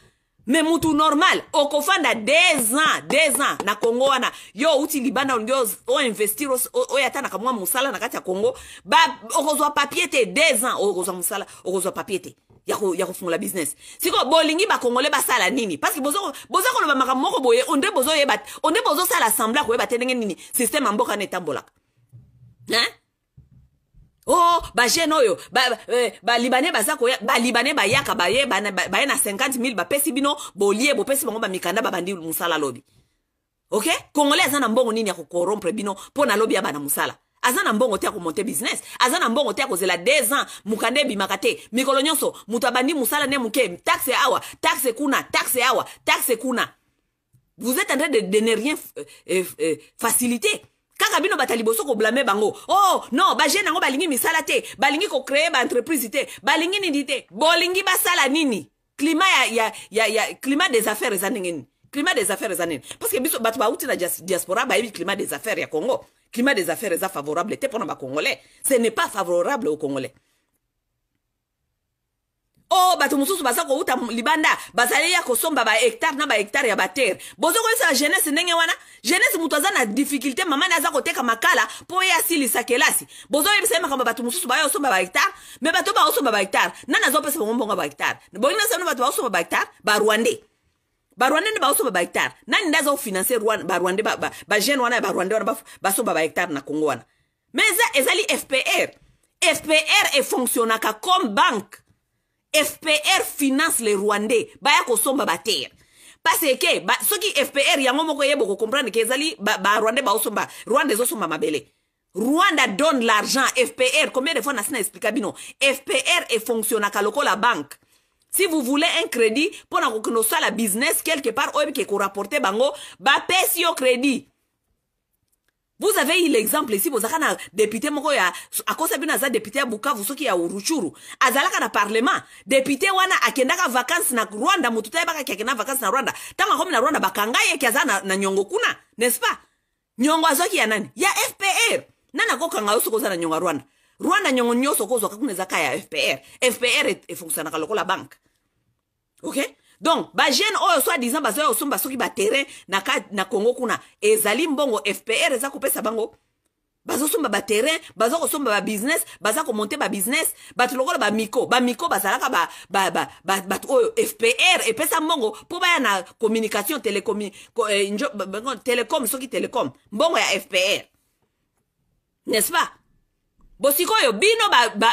me mutu normal okofanda 2 ans 2 ans na kongo wana yo uti libanda ndio oinvestir oyo ata na kamwa mosala na kati ya kongo ba okozwa papier te 2 ans okozwa mosala okozwa papier te ya kofungola business sikoyo bolingi bakongole basala nini parceke boza koloba makambo moko boye ondre bozoyeba ondre bozosala sembla koyeba te ndenge nini systeme ya mboka wana etambolaka hein o oh, bajene oyo balibane eh, baza koya balibane bayaka baye baye na 50 mil bapesi bino bolie bopesi bango bamikanda babandi mosala lobi ok congolais aza na mbongo nini ya kokorompre bino mpo na lobi ya bana mosala aza na mbongo te ya komonte business aza na mbongo te ya kozela 2 ans mokanda ebimaka te mikolo nyonso moto abandi mosala nde moke taxe awa taxe kuna taxe awa taxe kuna vous êtes en train de, de ne rien euh, euh, faciliter kaka bino bata liboso koblame bango oh non bajeune yango balingi misala te balingi kocreye baentreprise te balingi nini te bolingi basala nini klima ya, ya, ya, ya klima des affaires eza ndenge nini climat des affaires eza nini parce que biso bato bauti na diaspora bayebi climat des affaires ya congo climat des affaires eza favorable te mpona bacongolais ce n'est pas favorable au congolais o oh, bato mosusu baza kowuta libanda bazali ya kosomba bahektare na bahektare ya batere boza koyesala jeunesse ndenge wana jeunesse moto aza na difficulté mama ne aza koteka makala mpo ye asilisa kelasi bozoyebisa ye makambo bato mosusu baya kosomba bahektare me bato bakosomba bahektare nani azopesa bango mbongo ya bahektare bolingi nasano bato bakosomba bahektare barwandais barwande nde baosomba bahektare nani nde aza kofinanse barwande bajeune wana ya barwande wana basomba bahektare na congo wana me eza ezali fpr fpr efonctionnaka comme banke fpr finance les rwandais baya kosomba terre. parce que ba, soki fpr yango moko ye comprendre ke ezali barwandais ba baosomba rwanda osomba mabele rwanda donne l'argent fpr combien de fois na na explika bino fpr efonctionnaka la banque. si vous voulez un crédit pour na sa la business quelque part oyo ko rapporte bango bapesi yo crédit vous avez eu l'exemple ici bozalaka na député moko ya akosa bino aza député ya bukavu soki ya uruchuru azalaka na parlement député wana akendaka vacance na rwanda motu tayebaka ki akenda vacance na rwanda ntango akomi na rwanda bakanga ye ki aza na, na nyongo kuna n'est-ce pas nyongo azwaki ya nani ya fpr nani akokanga yo soki oza na nyongo ya rwanda rwanda nyongo nyonso okozwaka kuna ezaka ya fpr fpr efonctionnaka lokola banke ok donc bajeune oyo so adisant baza oyo osomba soki baterrain na, na congo kuna ezali mbongo fpr eza kopesa bango bazosomba baterrain baza kosomba babusiness baza komonte babusiness bato lokola bamiko bamiko bazalaka bato ba, ba, ba, ba, oyo fpr epesa mbongo mpo baya na communication telecomi, ko, eh, njo, telecom soki telecom mbongo ya fpr n'est-ce pas bosikoyo bino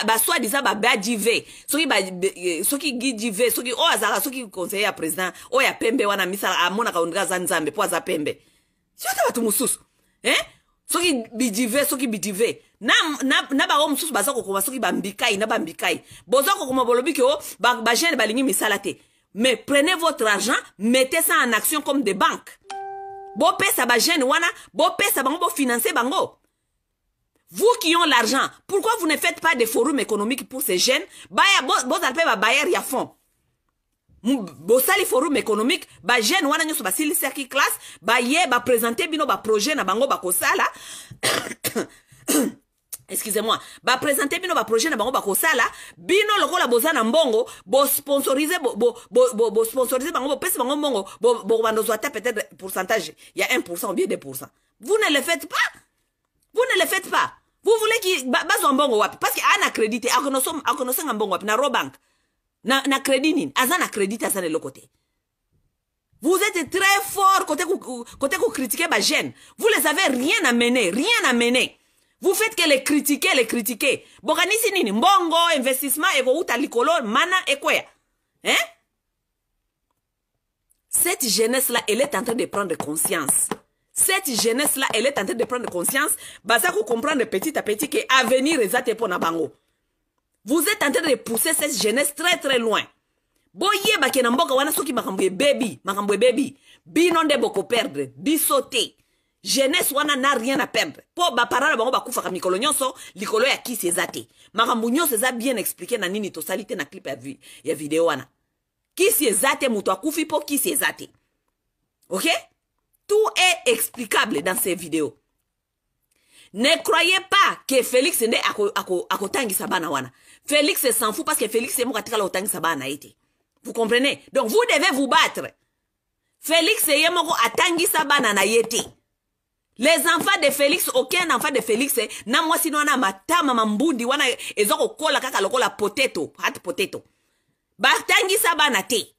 baswadiza ba, ba, ba gv soki ba, eh, soki gv soki oyo oh, azalaka soki conseiller ya président oyo oh, apembe wana misalaka amonaka ondika aza nzambe mpo aza pembe siota bato mosusu eh? soki bidive soki bidive na, na, na bango mosusu baza kokoma soki bambikai na bambikai bozwa kokoma bolobi ke o oh, bagene ba balingi misala te mais prenez votre argent mettez ça en action comme des banques bopesa bagene wana bopesa bango bofinanse bango vous qui ont l'argent, pourquoi vous ne faites pas des forums économiques pour ces jeunes Baya boza pe ba bayer ya fond. Bosali forum économique, ba jeune a nyoso basili cercle classe, ba hier, ba présenter bino ba projet na bango ba kosala. [COUGHS] excusez-moi baprésente bino projet na bango sala, bino lokola boza na mbongo bo sponsoriser bango bopesi bango mbongo bokobanda nous te peut-être pourcentage Y ya 1 ou bien 2 vous ne le faites pas vous ne le faites pas vous voulez ki bazwa mbongo wapi parceke ana crédit te akonosenga mbongo wapi na robank na, na crédit nini aza na crédit te aza na eloko te vous êtes très fort côté côté kocritiquer bagene vous les avez rien amené rien amené vous faites que les critiquer les critiquer bokanisi nini mbongo investissement ekouta likolo mana ekweya hein cette jeunesse là elle est en train de prendre conscience cette jeunesse-là, elle est en train de prendre conscience. Bazako comprendre petit à petit que avenir est à bango. Vous êtes en train de pousser cette jeunesse très très loin. boyeba ke na mboka wana soki makambo e baby, makambo e baby. Binonde boko perdre, bi sauter, jeunesse wana na rien à perdre Po ba na bango bakufaka mikolo nyonso likolo ya kisi eza te makambo nyonso eza bien expliqué na nini to salité na clip. ya, vi, ya vidéo wana kisi eza te moto akufi po kisi eza okay tout est explicable dans ces vidéos. Ne croyez pas que Félix à à bana wana. Félix s'en fout parce que Félix est mort à kotangisa Vous comprenez? Donc vous devez vous battre. Félix est mort à bana na été. Les enfants de Félix, aucun enfant de Félix, na mwasi wana matama boudi wana Ezoko kola kaka la potato, hot potato. tangi bana te.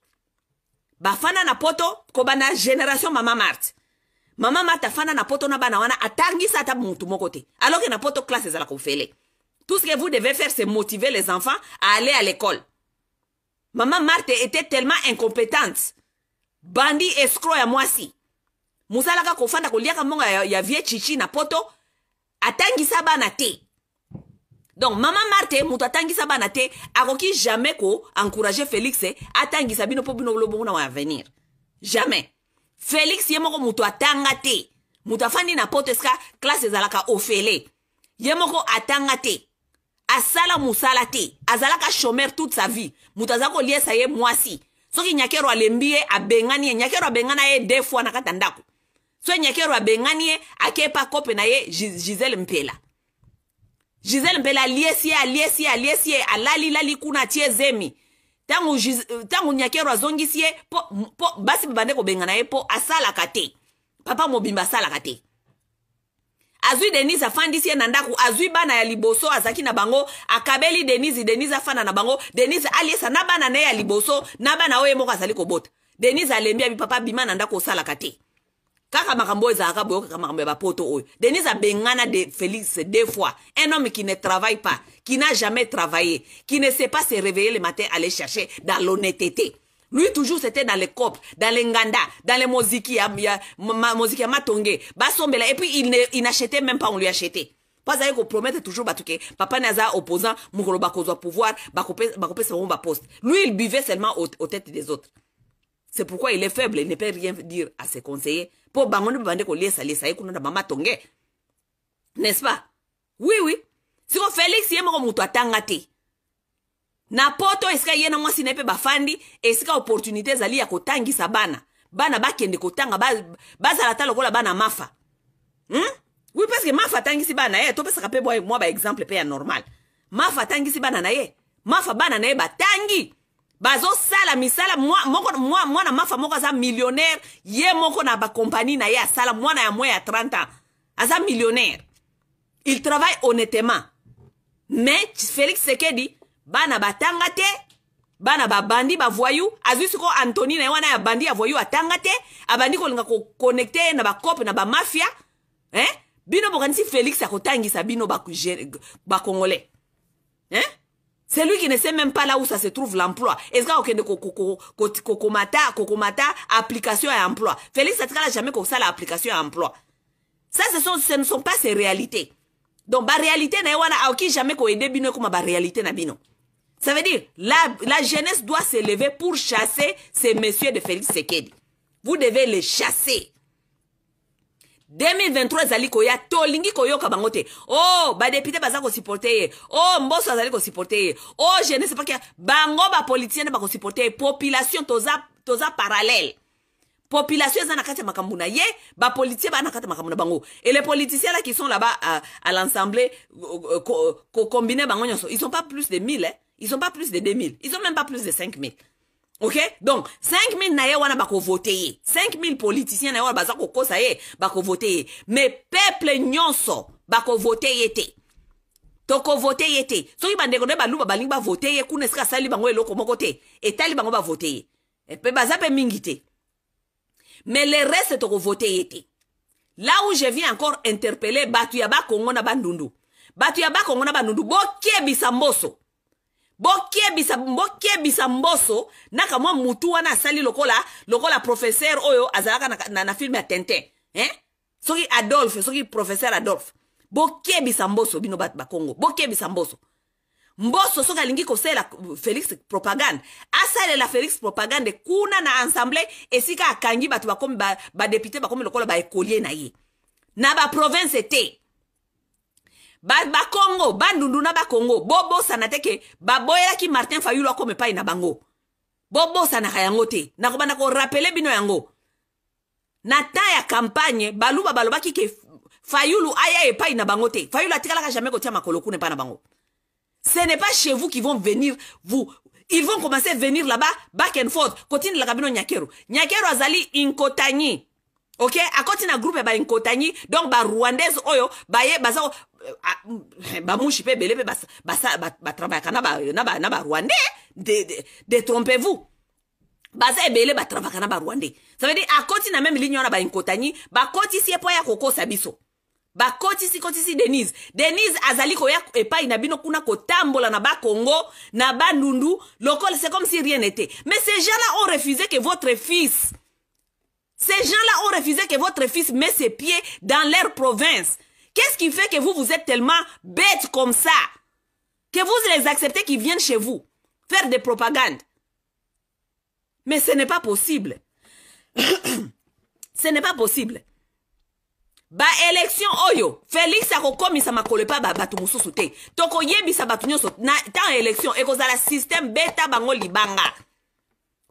Bafana na poto kobana génération Mama Marte. mama ma ata fanda na poto na bana wana atangisa ata motu moko te alors ke na poto classe ezalaka ofele tout ce que vous devez faire c'est motiver les enfants à aller à l'école mama marte était tellement incompétente bandi escro ya mwasi mosalaka kofanda koliaka mbongo ya, ya vie chichi na poto atangisa bana te donc mama marte moto atangisa bana te akoki jamais koencourage félix atangisa bino mpo bino lobongo na avenir jamais feliksi ye moko moto atanga te moto afandi na poto esika klase ezalaka ofele ye moko atanga te asala mosala te azalaka shomer toute sa vie moto aza koliesa ye mwasi soki nyakero alembi ye abengani ye nyakero abengana ye de fois na kati ya ndako so nyakero abengani ye akepa kope na ye gisele mpela gisele mpela aliesi ye aliesi ye aliesi ye alali lali kuna atie zemi ntango ntango nyakeru azongisi ye po, po basi babande kobengana ye mpo asalaka te papa mobimba asalaka te azwi denise afandisi ye na ndako azwi bana ya liboso azalaki na bango akabeli denise denise afanda na bango denise aliesa na bana na ye ya liboso na bana oyo ye moko azali kobota denise alembi abi papa bima na ndako osalaka te kaka makambo ezalaka boye okaka makambo ya bapoto oyo denise de félix deux fois un homme qui ne travaille pas qui n'a jamais travaillé qui ne sait pas se réveiller le matin aller chercher dans l'honnêteté lui toujours c'était dans les copes dans les nganda dans les moziki ya, ya, ma, moziki ya et puis il, n'achetait même pas on lui achetait mpo qu'on kopromettre toujours bato papa ne il opposant mokolo bakozwa pouvoir bakopesa bango bah, poste. lui il buvait seulement aux têtes des autres c'est pourquoi il est faible il ne peut rien dire à ses conseillers mpo bango nde babande koliesaliesa ye kuna na bamatonge n'est-ce pas oui oui siko félix ye moko moto atanga te na poto esika ye na mwasi na ye mpe bafandi esika opportunité ezali ya kotangisa bana bana bakende kotanga bazala ta lokola bana mafa hmm? oui parceke mafa atangisi bana ye topesaka mpe mwa baexemple mpe ya normal mafa atangisi bana na ye mafa bana na ye batangi bazosala misala mwana mwa, mafa moko aza millionnaire ye moko na bakompani na ye asala mwana ya mwa ya 30 ans aza millionnaire il travaille honnêtement mais félix sekedi bana batanga te bana babandi bavoyu azwi siko antony na ye wana abandi avoyu atanga te abandi kolinga koconnecte na bacope na bamafia eh? bino bokanisi félix akotangisa bino bakongolais eh? C'est lui qui ne sait même pas là où ça se trouve l'emploi. Est-ce qu'il kokomata mata, application à emploi. Félix sera jamais comme ça l'application à emploi. Ça ce ce ne sont pas ses réalités. Donc la réalité na wana aoki jamais qu'on à bino comme ma réalité na bino. Ça veut dire la la jeunesse doit se lever pour chasser ces messieurs de Félix Sekedi. Vous devez les chasser. 2023 Zali koya tolingi koyoka bango te o oh, badepute baza ko supporter oh, mboso supporter. Oh, je ne oh, pas pakia bango politiciens bah ko supporter. population toza, toza parallèle. population za na kati ya makambo na ye bapolitisien baa na qu'à ya na bango et les politiciens là qui sont là-bas à, à l'assemblée kocombine euh, ko, ko, bango ils sont pas plus de 1000 hein? ils sont pas plus de 2000 ils ont même pas plus de 5000 ok donc 5 mille na ye wana bakovote ye 5 mille politicien na ye wana baza kokosa ye bakovote ye me peuple nyonso bakovote ye te tokovote ye te soki bandeko na ye baluba balingi bavote ye kuna esika asali bango eloko moko te etali bango bavote ye mpe e baza mpe mingi te me le reste tokovote ye te là où je viens encore interpeller bato ya bakongo na bandundu bato ya bakongo na bandundu bokebisa mboso bokebisa bokebisa mboso na kamwa mutu wana asali lokola lokola professeur oyo azalaka na, na, na filme ya tintin eh? soki adolphe soki professeur adolphe bokebisa mboso bino bato bakongo bokebisa mboso mboso soki alingi kosala félix propagande asalela félix propagande kuna na ensemble esika akangi bato bakomi badepute ba bakomi lokola baekolier na ye na baprovince te bakongo ba bandunduna bakongo bobosana te ke baboyelaki martin fayulu akoma epai na bango bobosanaka yango te nakobanda korapele bino yango na temps ya kampagne baluba balobaki ke fayulu aya epai na bango te fayulu atikalaka jamais kotia makolo kuna epai na bango ce n'est pas chez vous qui vont venir vous ils vont commencer venir là-bas back and forth kotindelaka bino nyakero nyakero azali inkotanyi ok akɔti na groupe ya balinkotanyi donc barwandaise oyo oh, baye baza oh, ah, hmm, bamushi mpe ebele mpe batravaillaka na barwandais détrompez vous baza ebele batravaka na barwandais ça veut dire akɔti na meme ligne wana balinkotanyi bakɔtisi ye mpo ya kokosa biso bakotisi kotisi denise denise azali koya epai na bino kuna kotambola na bakongo na bandundu lokola c'est comme si rien n'était mais ces gens là ont refusé que votre fils Ces gens-là ont refusé que votre fils mette ses pieds dans leur province. Qu'est-ce qui fait que vous, vous êtes tellement bêtes comme ça que vous les acceptez qu'ils viennent chez vous faire des propagandes Mais ce n'est pas possible. [COUGHS] ce n'est pas possible. ba élection oyo pas bah makoleba ba bato mosusu te tokoyebisa bato élection. na qu'on a election système système beta bango libanga banga.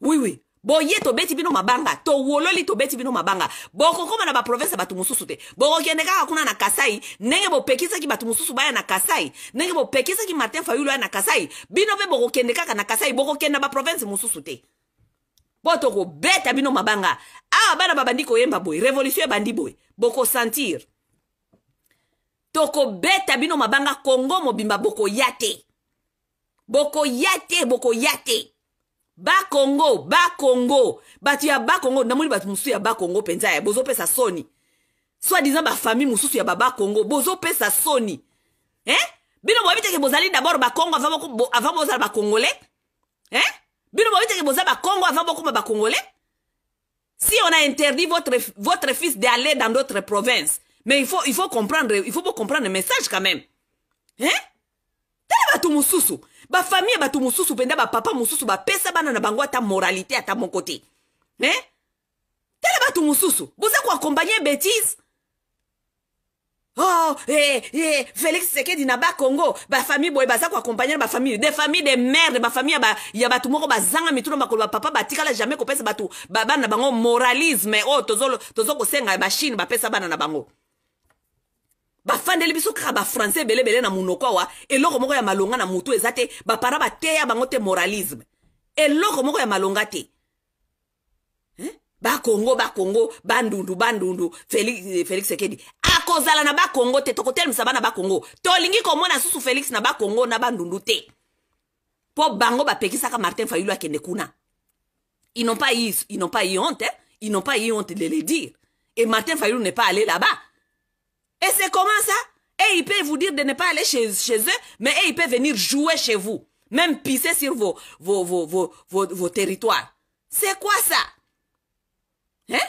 oui, oui. boye tobeti bino mabanga towololi tobeti bino mabanga bokokoma na baprovinse bato mosusu te bokokende kaka kuna na kasai ndenge bopekisaki bato mosusu baya na kasai ndenge bopekisaki martin fayulu aya na kasai bino mpe bokokende kaka na kasai bokokende na baprovinse mosusu te mpo tokobeta bino mabanga awa bana babandi koyemba boye revolution ebandi boye bokosentir tokobeta bino mabanga kongo mobimba bokoya te bokoya te bokoya te bakongo bakongo bato ya bakongo namoni bato mosusu ya bakongo mpenza ya bozopesa soni soi disant bafamille mosusu ya babakongo bozopesa soni eh? bino boyebi teke bozali dabord bakongo avant bozala bakongole eh? bino boyebi teke boza bakongo avant bokoma bakongole si on a interdit votre, votre fils d'aller dans d'autres provinces mais il faut, il faut comprendre il faut comprendre le message quand même hein? Eh? tala bato mosusu bafami ya bato mosusu mpenza bapapa mosusu bapesa bana na bango ata moralité ata moko te eh? tala bato mosusu boza koakompagne bétise oh eh, eh, félix sekedi na bakongo bafamille boye baza koakompagne na bafamille de famille de merde bafamille ba, ya bato moko bazanga mituna makolo bapapa batikala jamais kopesa bato ba, bana na bango moralisme oyo oh, tozokosenga tozo ya bashine bapesa bana na bango bafandeli biso kaka bafrançais ebelebele na monoko awa eloko moko ya malonga na motu eza te bapara bateya bango te moralisme eloko moko ya malonga te bakongo bakongo bandundu bandundu eh, félix, félix sekedi akozala na bakongo te tokotelemisa bana bakongo tolingi komona susu félix na bakongo na bandundu te mpo bango bapekisaka martin fayulu akende kuna ils n'ont pas eu ils n'ont pas eu honte hein? ils n'ont pas eu honte de le dire et martin fayulu n'est pas allé là-bas Et c'est comment ça Et il peut vous dire de ne pas aller chez, chez eux, mais et ils peuvent venir jouer chez vous, même pisser sur vos, vos, vos, vos, vos, vos territoires. C'est quoi ça Hein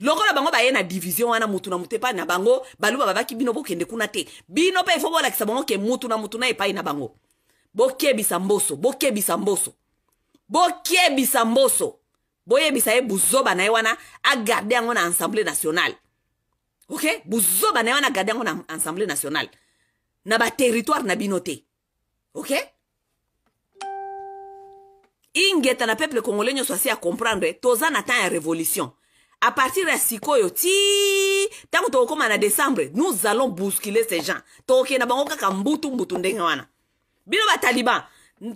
la bango baye na division wana mutu na mutepa na bango baluba babaki bino ndeku kuna te bino mpe ifo bolakisa bango ke mutu na mutu na epai na bango bokebisa mboso bokebisa mboso bokebisa mboso boyebisa ye buzoba na wana garder yango assemblée nationale Ok bozoba na wana garde yango na assemblée nationale na baterritoire na Ok okay ingeta na peuple congolais nyonso asi comprendre toza na temps une révolution à partir ya sikoyo ti ntango tokokóma na décembre nous allons bousculer ces gens na bango kaka mbutu mbutu ndenge wana bino bataliban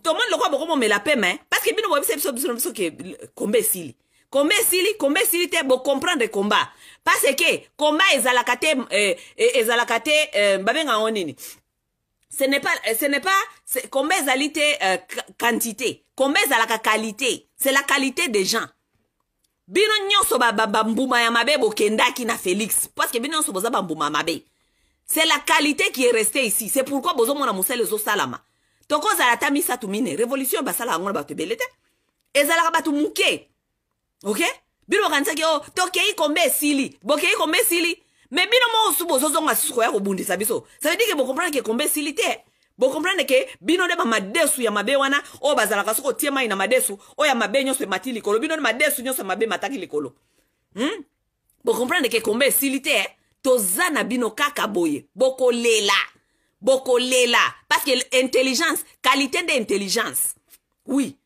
tomoni lokola bokomomela hein, Parce que bino boyebisa biso biso na biso ke kombe esili kombe esili kombe esili te le combat parce que combat la qualité eh, ezalaka te eh, babengango nini ce n'est pas eh, ce n'est pas combat à te euh, quantité combat ezalaka qualité c'est la qualité des gens bino nyonso bambuma ya mabe bokendaki na félix parce que bino nyonso boza bambuma mabe c'est la qualité qui est restée ici c'est pourquoi bozomona salama ezosalama za ata misato mine révolution basala yango na bato ebele te ezalaka ok bino bokanisaki o oh, tokei kombe esili bokei kombe esili me bino mosu bozozonga susu koya kobundisa biso savedike bokomprendre ke kombe esili te bokomprendre ke bino nde bamadesu ya mabe wana oyo bazalaka soki otie mai na madesu oyo ya mabe nyonso emati likolo bino nde madesu nyonso ya mabe emataki likolo hmm? bokomprendre ke kombe esili te toza na bino kaka boye bokolela bokolela parce que intelligence qualité nde intelligence oui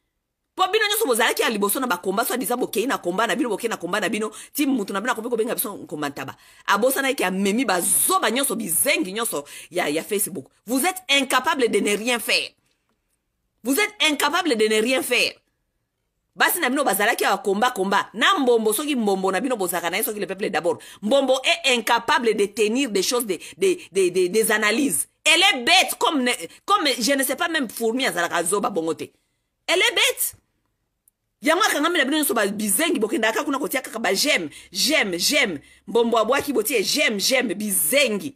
po bino nyonso bozalaki ya liboso na bakomba so disa bokei na komba na bino bokei na komba na bino ti mutu na bino akomi kobenga biso nkomba ntaba abosana eke amemi bazoba nyonso bizengi nyonso ya, ya facebook vous êtes incapable de ne rien faire vous êtes incapable de ne rien faire basi na bino bazalaki bakomba komba komba na mbombo soki mbombo na bino bozaka na ye soki le peuple d'abord mbombo est incapable de tenir des choses des de, de, de, des analyses elle est bête comme, comme je ne sais pas même fourmi azalaka zo ba te elle est bête yango akangami na bino nyonso bizengi bokendaka kuna kotia kaka bageme geme geme mbombo abwaki botie geme geme bizengi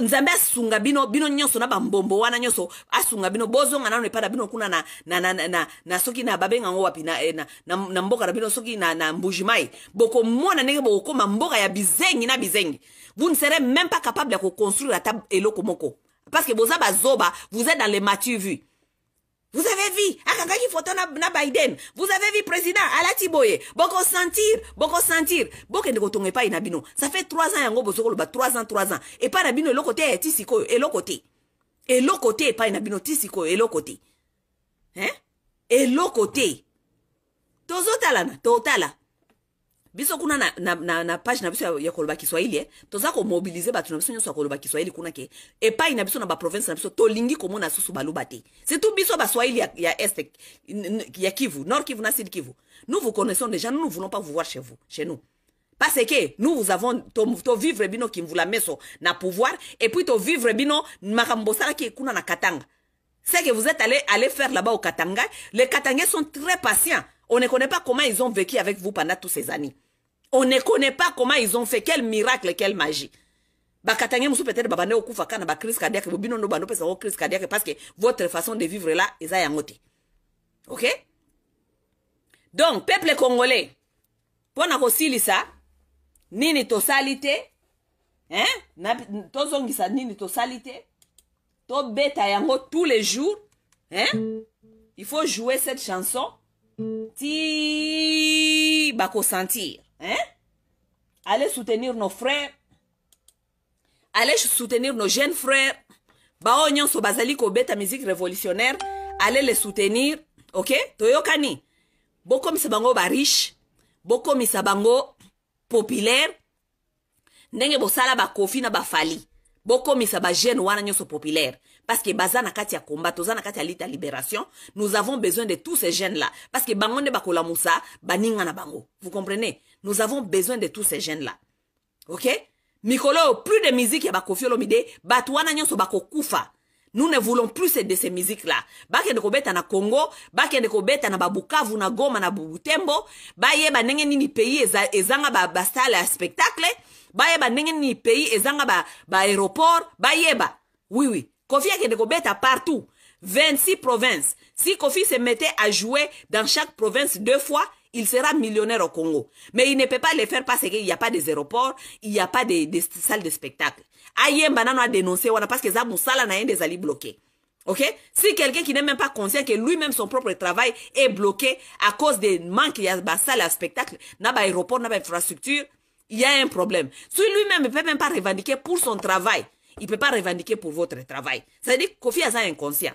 nzambe asunga bino bino nyonso na bambombo wana nyonso asunga bino bozonga nano epai na bino kuna na, na, na, na, na, na soki na babengango wapi na, eh, na, na, na mboka na bino soki na, na mbujimai bokomona ndenge bokokóma mboka ya bizengi na bizengi vous ne serez même pas capable ya koconstruire ata eloko moko parce que boza bazoba vous êtes dans les matures vues Vous avez vu, na, Biden. Vous avez vu président la Boye. Boko sentir, boko sentir. Boko ne pas pas, inabino. Ça fait trois ans yango le ba trois ans trois ans. Et pas inabino eloko eh, et l'autre côté, et l'autre côté te pas, inabino et l'autre côté, Hein? et l'autre Tozotala na, biso kuna na, na, na, na page na biso ya, ya koloba kiswahili eh? toza komobilize bato na biso nyonso ya koloba kiswahili kuna ke epai na biso na ba province na biso tolingi komona susu baloba te tout biso Swahili ya, ya est ya kivu nord kivu na sud kivu nous vous connaissons déjà nous ne voulons pas vous voir chez vous chez nous parce que nous vous avons to, to vivre bino kimvula meso na pouvoir et puis to vivre bino makambo bosalaki kuna na katanga c'est que vous êtes allé, allé faire là-bas au katanga les katangais sont très patients on ne connaît pas comment ils ont vécu avec vous pendant tous ces années. On ne connaît pas comment ils ont fait, quel miracle, quelle magie. peut-être babane cardiaque parce que votre façon de vivre là est à te ok donc peuple congolais pour na ça, nini to te hein? sa nini salite. te yango tous les jours hein? il faut jouer cette chanson ti bakosentir hein? allez soutenir nos frères allez soutenir nos jeunes frères bao nyonso bazali kobeta musique révolutionnaire allez les soutenir ok toyokani bokomisa bango bariche bokomisa bango populaire ndenge bosala bakofi na bafali bokomisa bajeune wana nyonso populaire parce que baza na kati ya combat toza na kati ya lita libération nous avons besoin de tous ces jeunes là parce que bango nde bakolamusa baninga na bango vous comprenez nous avons besoin de tous ces jeunes là ok mikolo plus de musique ya bakofiolomide, olomide bato wana bakokufa nous ne voulons plus de ces musiques là bakende kobeta na congo bakende kobeta na babukavu na goma na butembo Ba ndenge nini pays ezanga ba ba ya spectacle ba ndenge nini pays ezanga ba ba aéroport. yeba. oui oui Kofi Go à partout. 26 provinces. Si Kofi se mettait à jouer dans chaque province deux fois, il sera millionnaire au Congo. Mais il ne peut pas le faire parce qu'il n'y a pas des aéroports, il n'y a pas des, salles de spectacle. y a dénoncé parce que Zaboussala Sala n'a des alliés bloqués. Ok? Si quelqu'un qui n'est même pas conscient que lui-même son propre travail est bloqué à cause des manques, il y a salles à spectacle, n'a pas aéroport, n'a pas infrastructure, il y a un problème. Si lui-même ne peut même pas revendiquer pour son travail, il ne peut pas revendiquer pour votre travail. C'est-à-dire que Kofi a ça inconscient.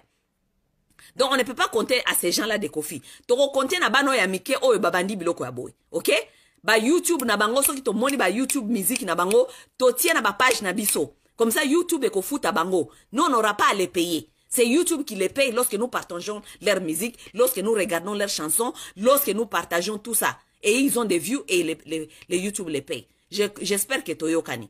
Donc on ne peut pas compter à ces gens-là de Kofi. Tu comptes à bano ya ou babandi biloko ya OK? Ba YouTube na bango soki to moni ba YouTube musique na bango, to tie na page na biso. Comme ça YouTube à bango. Nous on n'aura pas à les payer. C'est YouTube qui les paye lorsque nous partageons leur musique, lorsque nous regardons leurs chansons, lorsque nous partageons tout ça. Et ils ont des vues et les, les, YouTube les paye. J'espère que Toyokani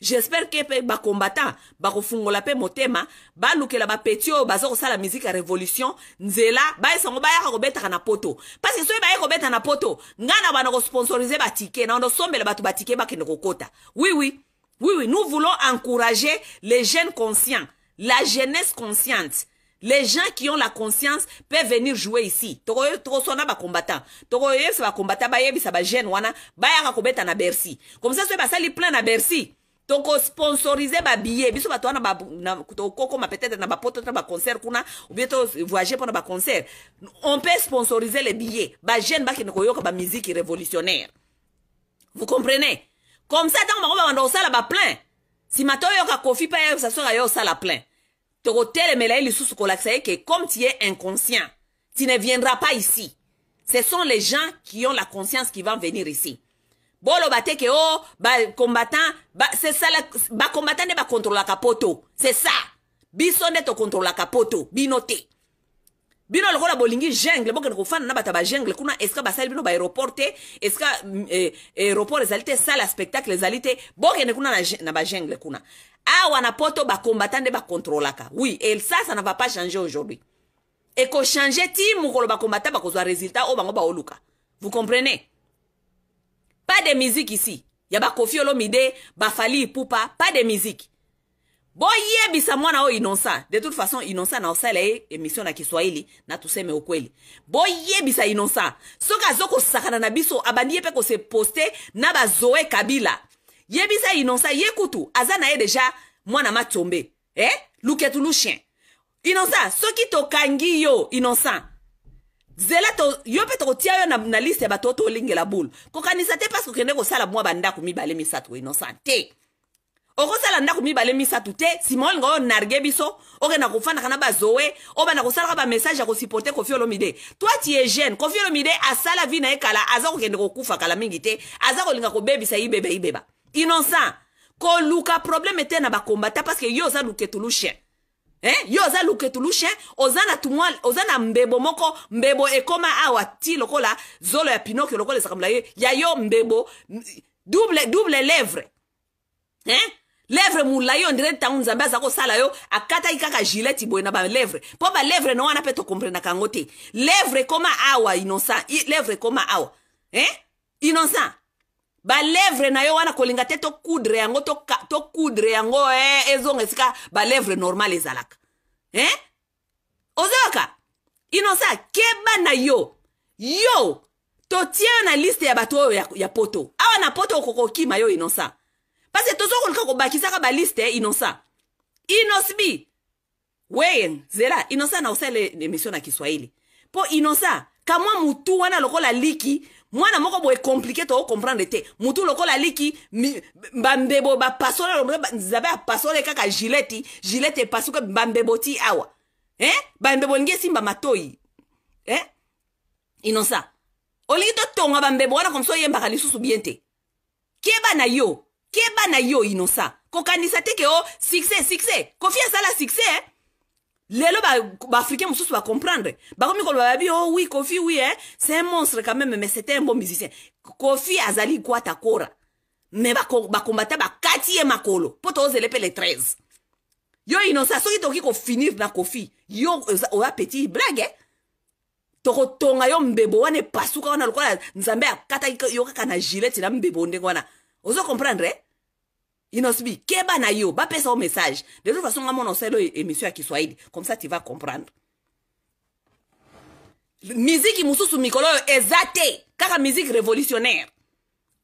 j'espère que mpe bacombatant bakofungola mpe motema ba bapeti oyo la la musique à révolution nzela bayesango bayaka kobetaka na poto mpasi soki baye kobeta na poto ngai na bana ba batike na ondosombela Tike. batike ba kokota wiwi oui, oui. Oui, oui, nous voulons encourager les jeunes conscients, la jeunesse consciente. Les gens qui ont la conscience peuvent venir jouer ici. Tokosona ba combattant. sa ba combattant ba sa ba jeune wana ba yaka kobeta na Bercy. Comme ça ça. basali plein na Bercy ba billet biso bato wana ma peut-être na bapoto na concert kuna voyager tovoyage ba concert. on peut sponsoriser les billets. le billet bajeune bakende koyoka musique révolutionnaire vous comprenez comme ça ntango bango babanda kosala baplein nsima toyoka kofi mpe ye sasoka yo osala plein tokotelemela ye lisusu kolakisa ye que comme tu es inconscient tu ne viendras pas ici ce sont les gens qui ont la conscience qui vont venir ici boloba te ke o bacombatant bacombatant nde bakontrolaka poto c'est ça biso nde tokontrolaka poto bino te bino lokola bolingi jungle bokende kofanda na bato ya bajungle kuna eske basali bino baaéroport te eske mm, eh, aéroport ezali te sale ya spectacle ezali te bokende kuna na bajungle kuna awa na poto bakombata nde bakontrolaka oui e ça ça ne va pas changer aujourd'hui ekochange ti mokolo bakombata bakozwa résultat oyo bango baoluka vous comprenez Pas de musique ici. Yaba Kofi Olomide, Bafali Pupa. pas de musique. boye bisa mwana o inonsa de toute façon inonsa na osala ye émission na kiswahili na tuseme ukweli boyebisa inonsa zoko sakana na biso abandi ye se poste, na zoé kabila yebisa inonsa ye azana aza na moi deja ma matombe eh? luketu chien. inonsa soki kangi yo inonsa zela to yo mpe tokotia yo na, na liste ya bato oyo tolingela bulu kokanisa te parce okende kosala mwa bandako mibale misato innocent te okosala ndako mibale misato te nsima olinga oyo narge biso okenda kofandaka na bazoe obanda kosalaka bamessage ya kosiporte kofi olomide toi tie jeune kofi olomide asala vi na ye kala aza kokende kokufa kala mingi te aza kolinga kobebisa ibeba ibeba innocent koluka probleme te na bakombata parce que yo oza luketulu chien eh? yo oza luketu lushe oza na tumwa oza na mbebo moko mbebo ekoma awa ti lokola zolo ya pinokio lokola esakambula ye ya yo mbebo double, double lèvre eh? lèvre molai ondire ntango nzambe aza kosala yo akataki kaka gilete boye na balèvre mpo balèvre na wana mpe tokomprenaka yango te lèvre ekoma awa innocent lèvre ekoma awa eh? innocent balevre na yo wana kolinga te tokudre yango tokudre to yango eh, ezonga esika balevre normal ezalaka eh? ozoyoka inosa keba na yo yo totie yo na liste ya bato oyo ya, ya poto awa na poto okokokima yo inosa parce tozokoluka kobakisaka baliste eh, inosa inosbi weyen zela inosa na osala emission na kiswahili mpo inosa kamwa mutu wana lokola liki mwana moko boye komplike tookomprendre te mutu lokola aliki bambebo bapasole nzabe apasole kaka gileti gileti epasuka bambebo ti awa eh? bambebo olingi esimba matoi eh? inosa olingi totonga bambebo wana komso oyembaka lisusu bien te keba na yo keba na yo inosa kokanisa te ke o oh, succès succès kofi asala succès eh? lelo baafricain ba mosusu bacomprendre bakomi koloba babi o oh, wi kofi wi eh? c'est un monstre quand même mais c'était un bon musicien kofi azali kwata kora me bakombata bakati ye makolo mpo tozele mpe le 13 yo innocent soki tokoki kofinir na kofi yo oya petit blague eh? tokotonga yo mbebo wana epasuka wana lokola nzambe akataki yo kaka na gilete na mbebo ndenge wana ozo comprendre eh? inasubi keba na yo bapesa o message de toute façon ngamona osala émission ya kiswahili comme ça tu vas comprendre miziki mosusu mikolo oyo eza te kaka miziki révolutionnaire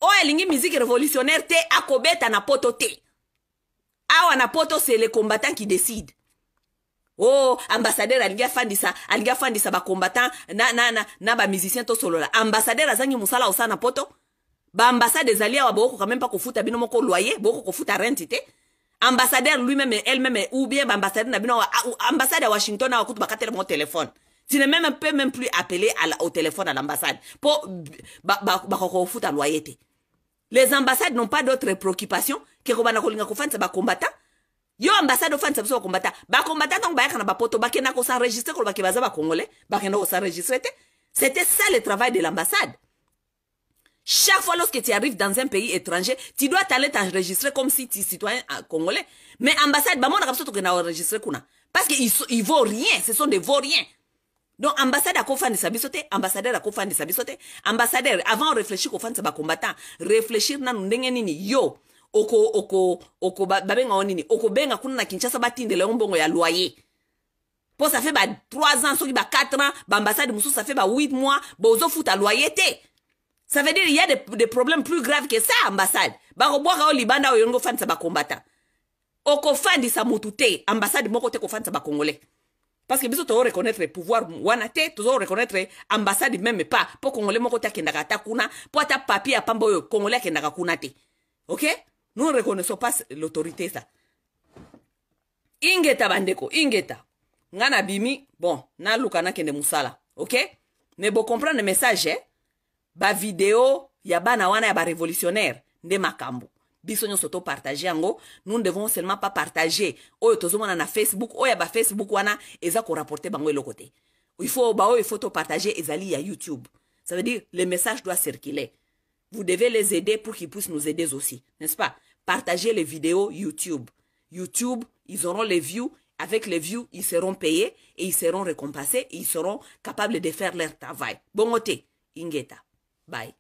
oyo oh, elingi miziki révolutionnaire te akobeta na poto te awa na poto c'est le combattant qui décide o oh, ambassadeur alingi afandisa alingi afandisa bacombattant na, na, na, na bamizicien tosolola ambassadeur azangi mosala osala na poto alliés ezali awa quand même pas kofuta bino moko loyer boko kofuta rente te ambassadeur lui-même elle-même ou bien ambassadeur na bino ambassade à washington awa kutu bakatela bango téléphone tu ne même peux même plus appeler à au téléphone à l'ambassade pour fout kofuta loyer te les ambassades n'ont pas d'autres préoccupations d'autre préoccupation ke qu'on kolinga kofanisa combattant yo ambassade ofanisa biso bakombata bakombata ntango bayaka na qu'on va kosenregistre va baza bacongolais qu'on kosenregistre te c'était ça le travail de l'ambassade chaque fois lorsque tu arrives dans un pays étranger, tu dois t'aller t'enregistrer comme si tu es citoyen euh, congolais. Mais ambassade, bah, moi, on a enregistré kuna. Parce qu'ils ils vaut rien, ce sont des rien. Donc, ambassade à Kofan Sabisote, ambassadeur à Kofan Sabisote, ambassadeur, avant de réfléchir Kofan Saba combattant, réfléchir na nini, yo, oko, oko, oko, babenga onini, oko benga kuna na Kinshasa batinde le bongo ya loyer. Po, ça fait ba 3 ans, so ki bah 4 ans, bah ambassade moussou, ça fait ba 8 mois, bah fouta fout ça veut dire il y a des, des, problèmes plus graves que ça ambassade bakobwaka o libanda yongo combattre fandisa bakombata okofandisa motu te ambassade moko te va congolais. parce que reconnaître le pouvoir wanate te reconnaître ambassade même pas Po congolais mokote te akendaka ata kuna mpo ta papier apamba oyo congolais akendaka kuna te ok nous ne reconnaissons pas l'autorité ça ingeta bandeko ingeta nga na bimi bon lukana kende musala ok comprend le message eh? vidéo ya a wana ya révolutionnaire, nde makambo biso nyonso partager yango nous ne devons seulement pas partager oyo tozomona na facebook oyo ya Facebook wana eza rapporter bango eloko côté. il faut baoyo il faut partager ezali ya youtube ça veut dire le message doit circuler vous devez les aider pour qu'ils puissent nous aider aussi n'est-ce pas partagez les vidéos youtube youtube ils auront les views avec les views ils seront payés et ils seront récompensés ils seront capables de faire leur travail Bon côté, ingeta Bye.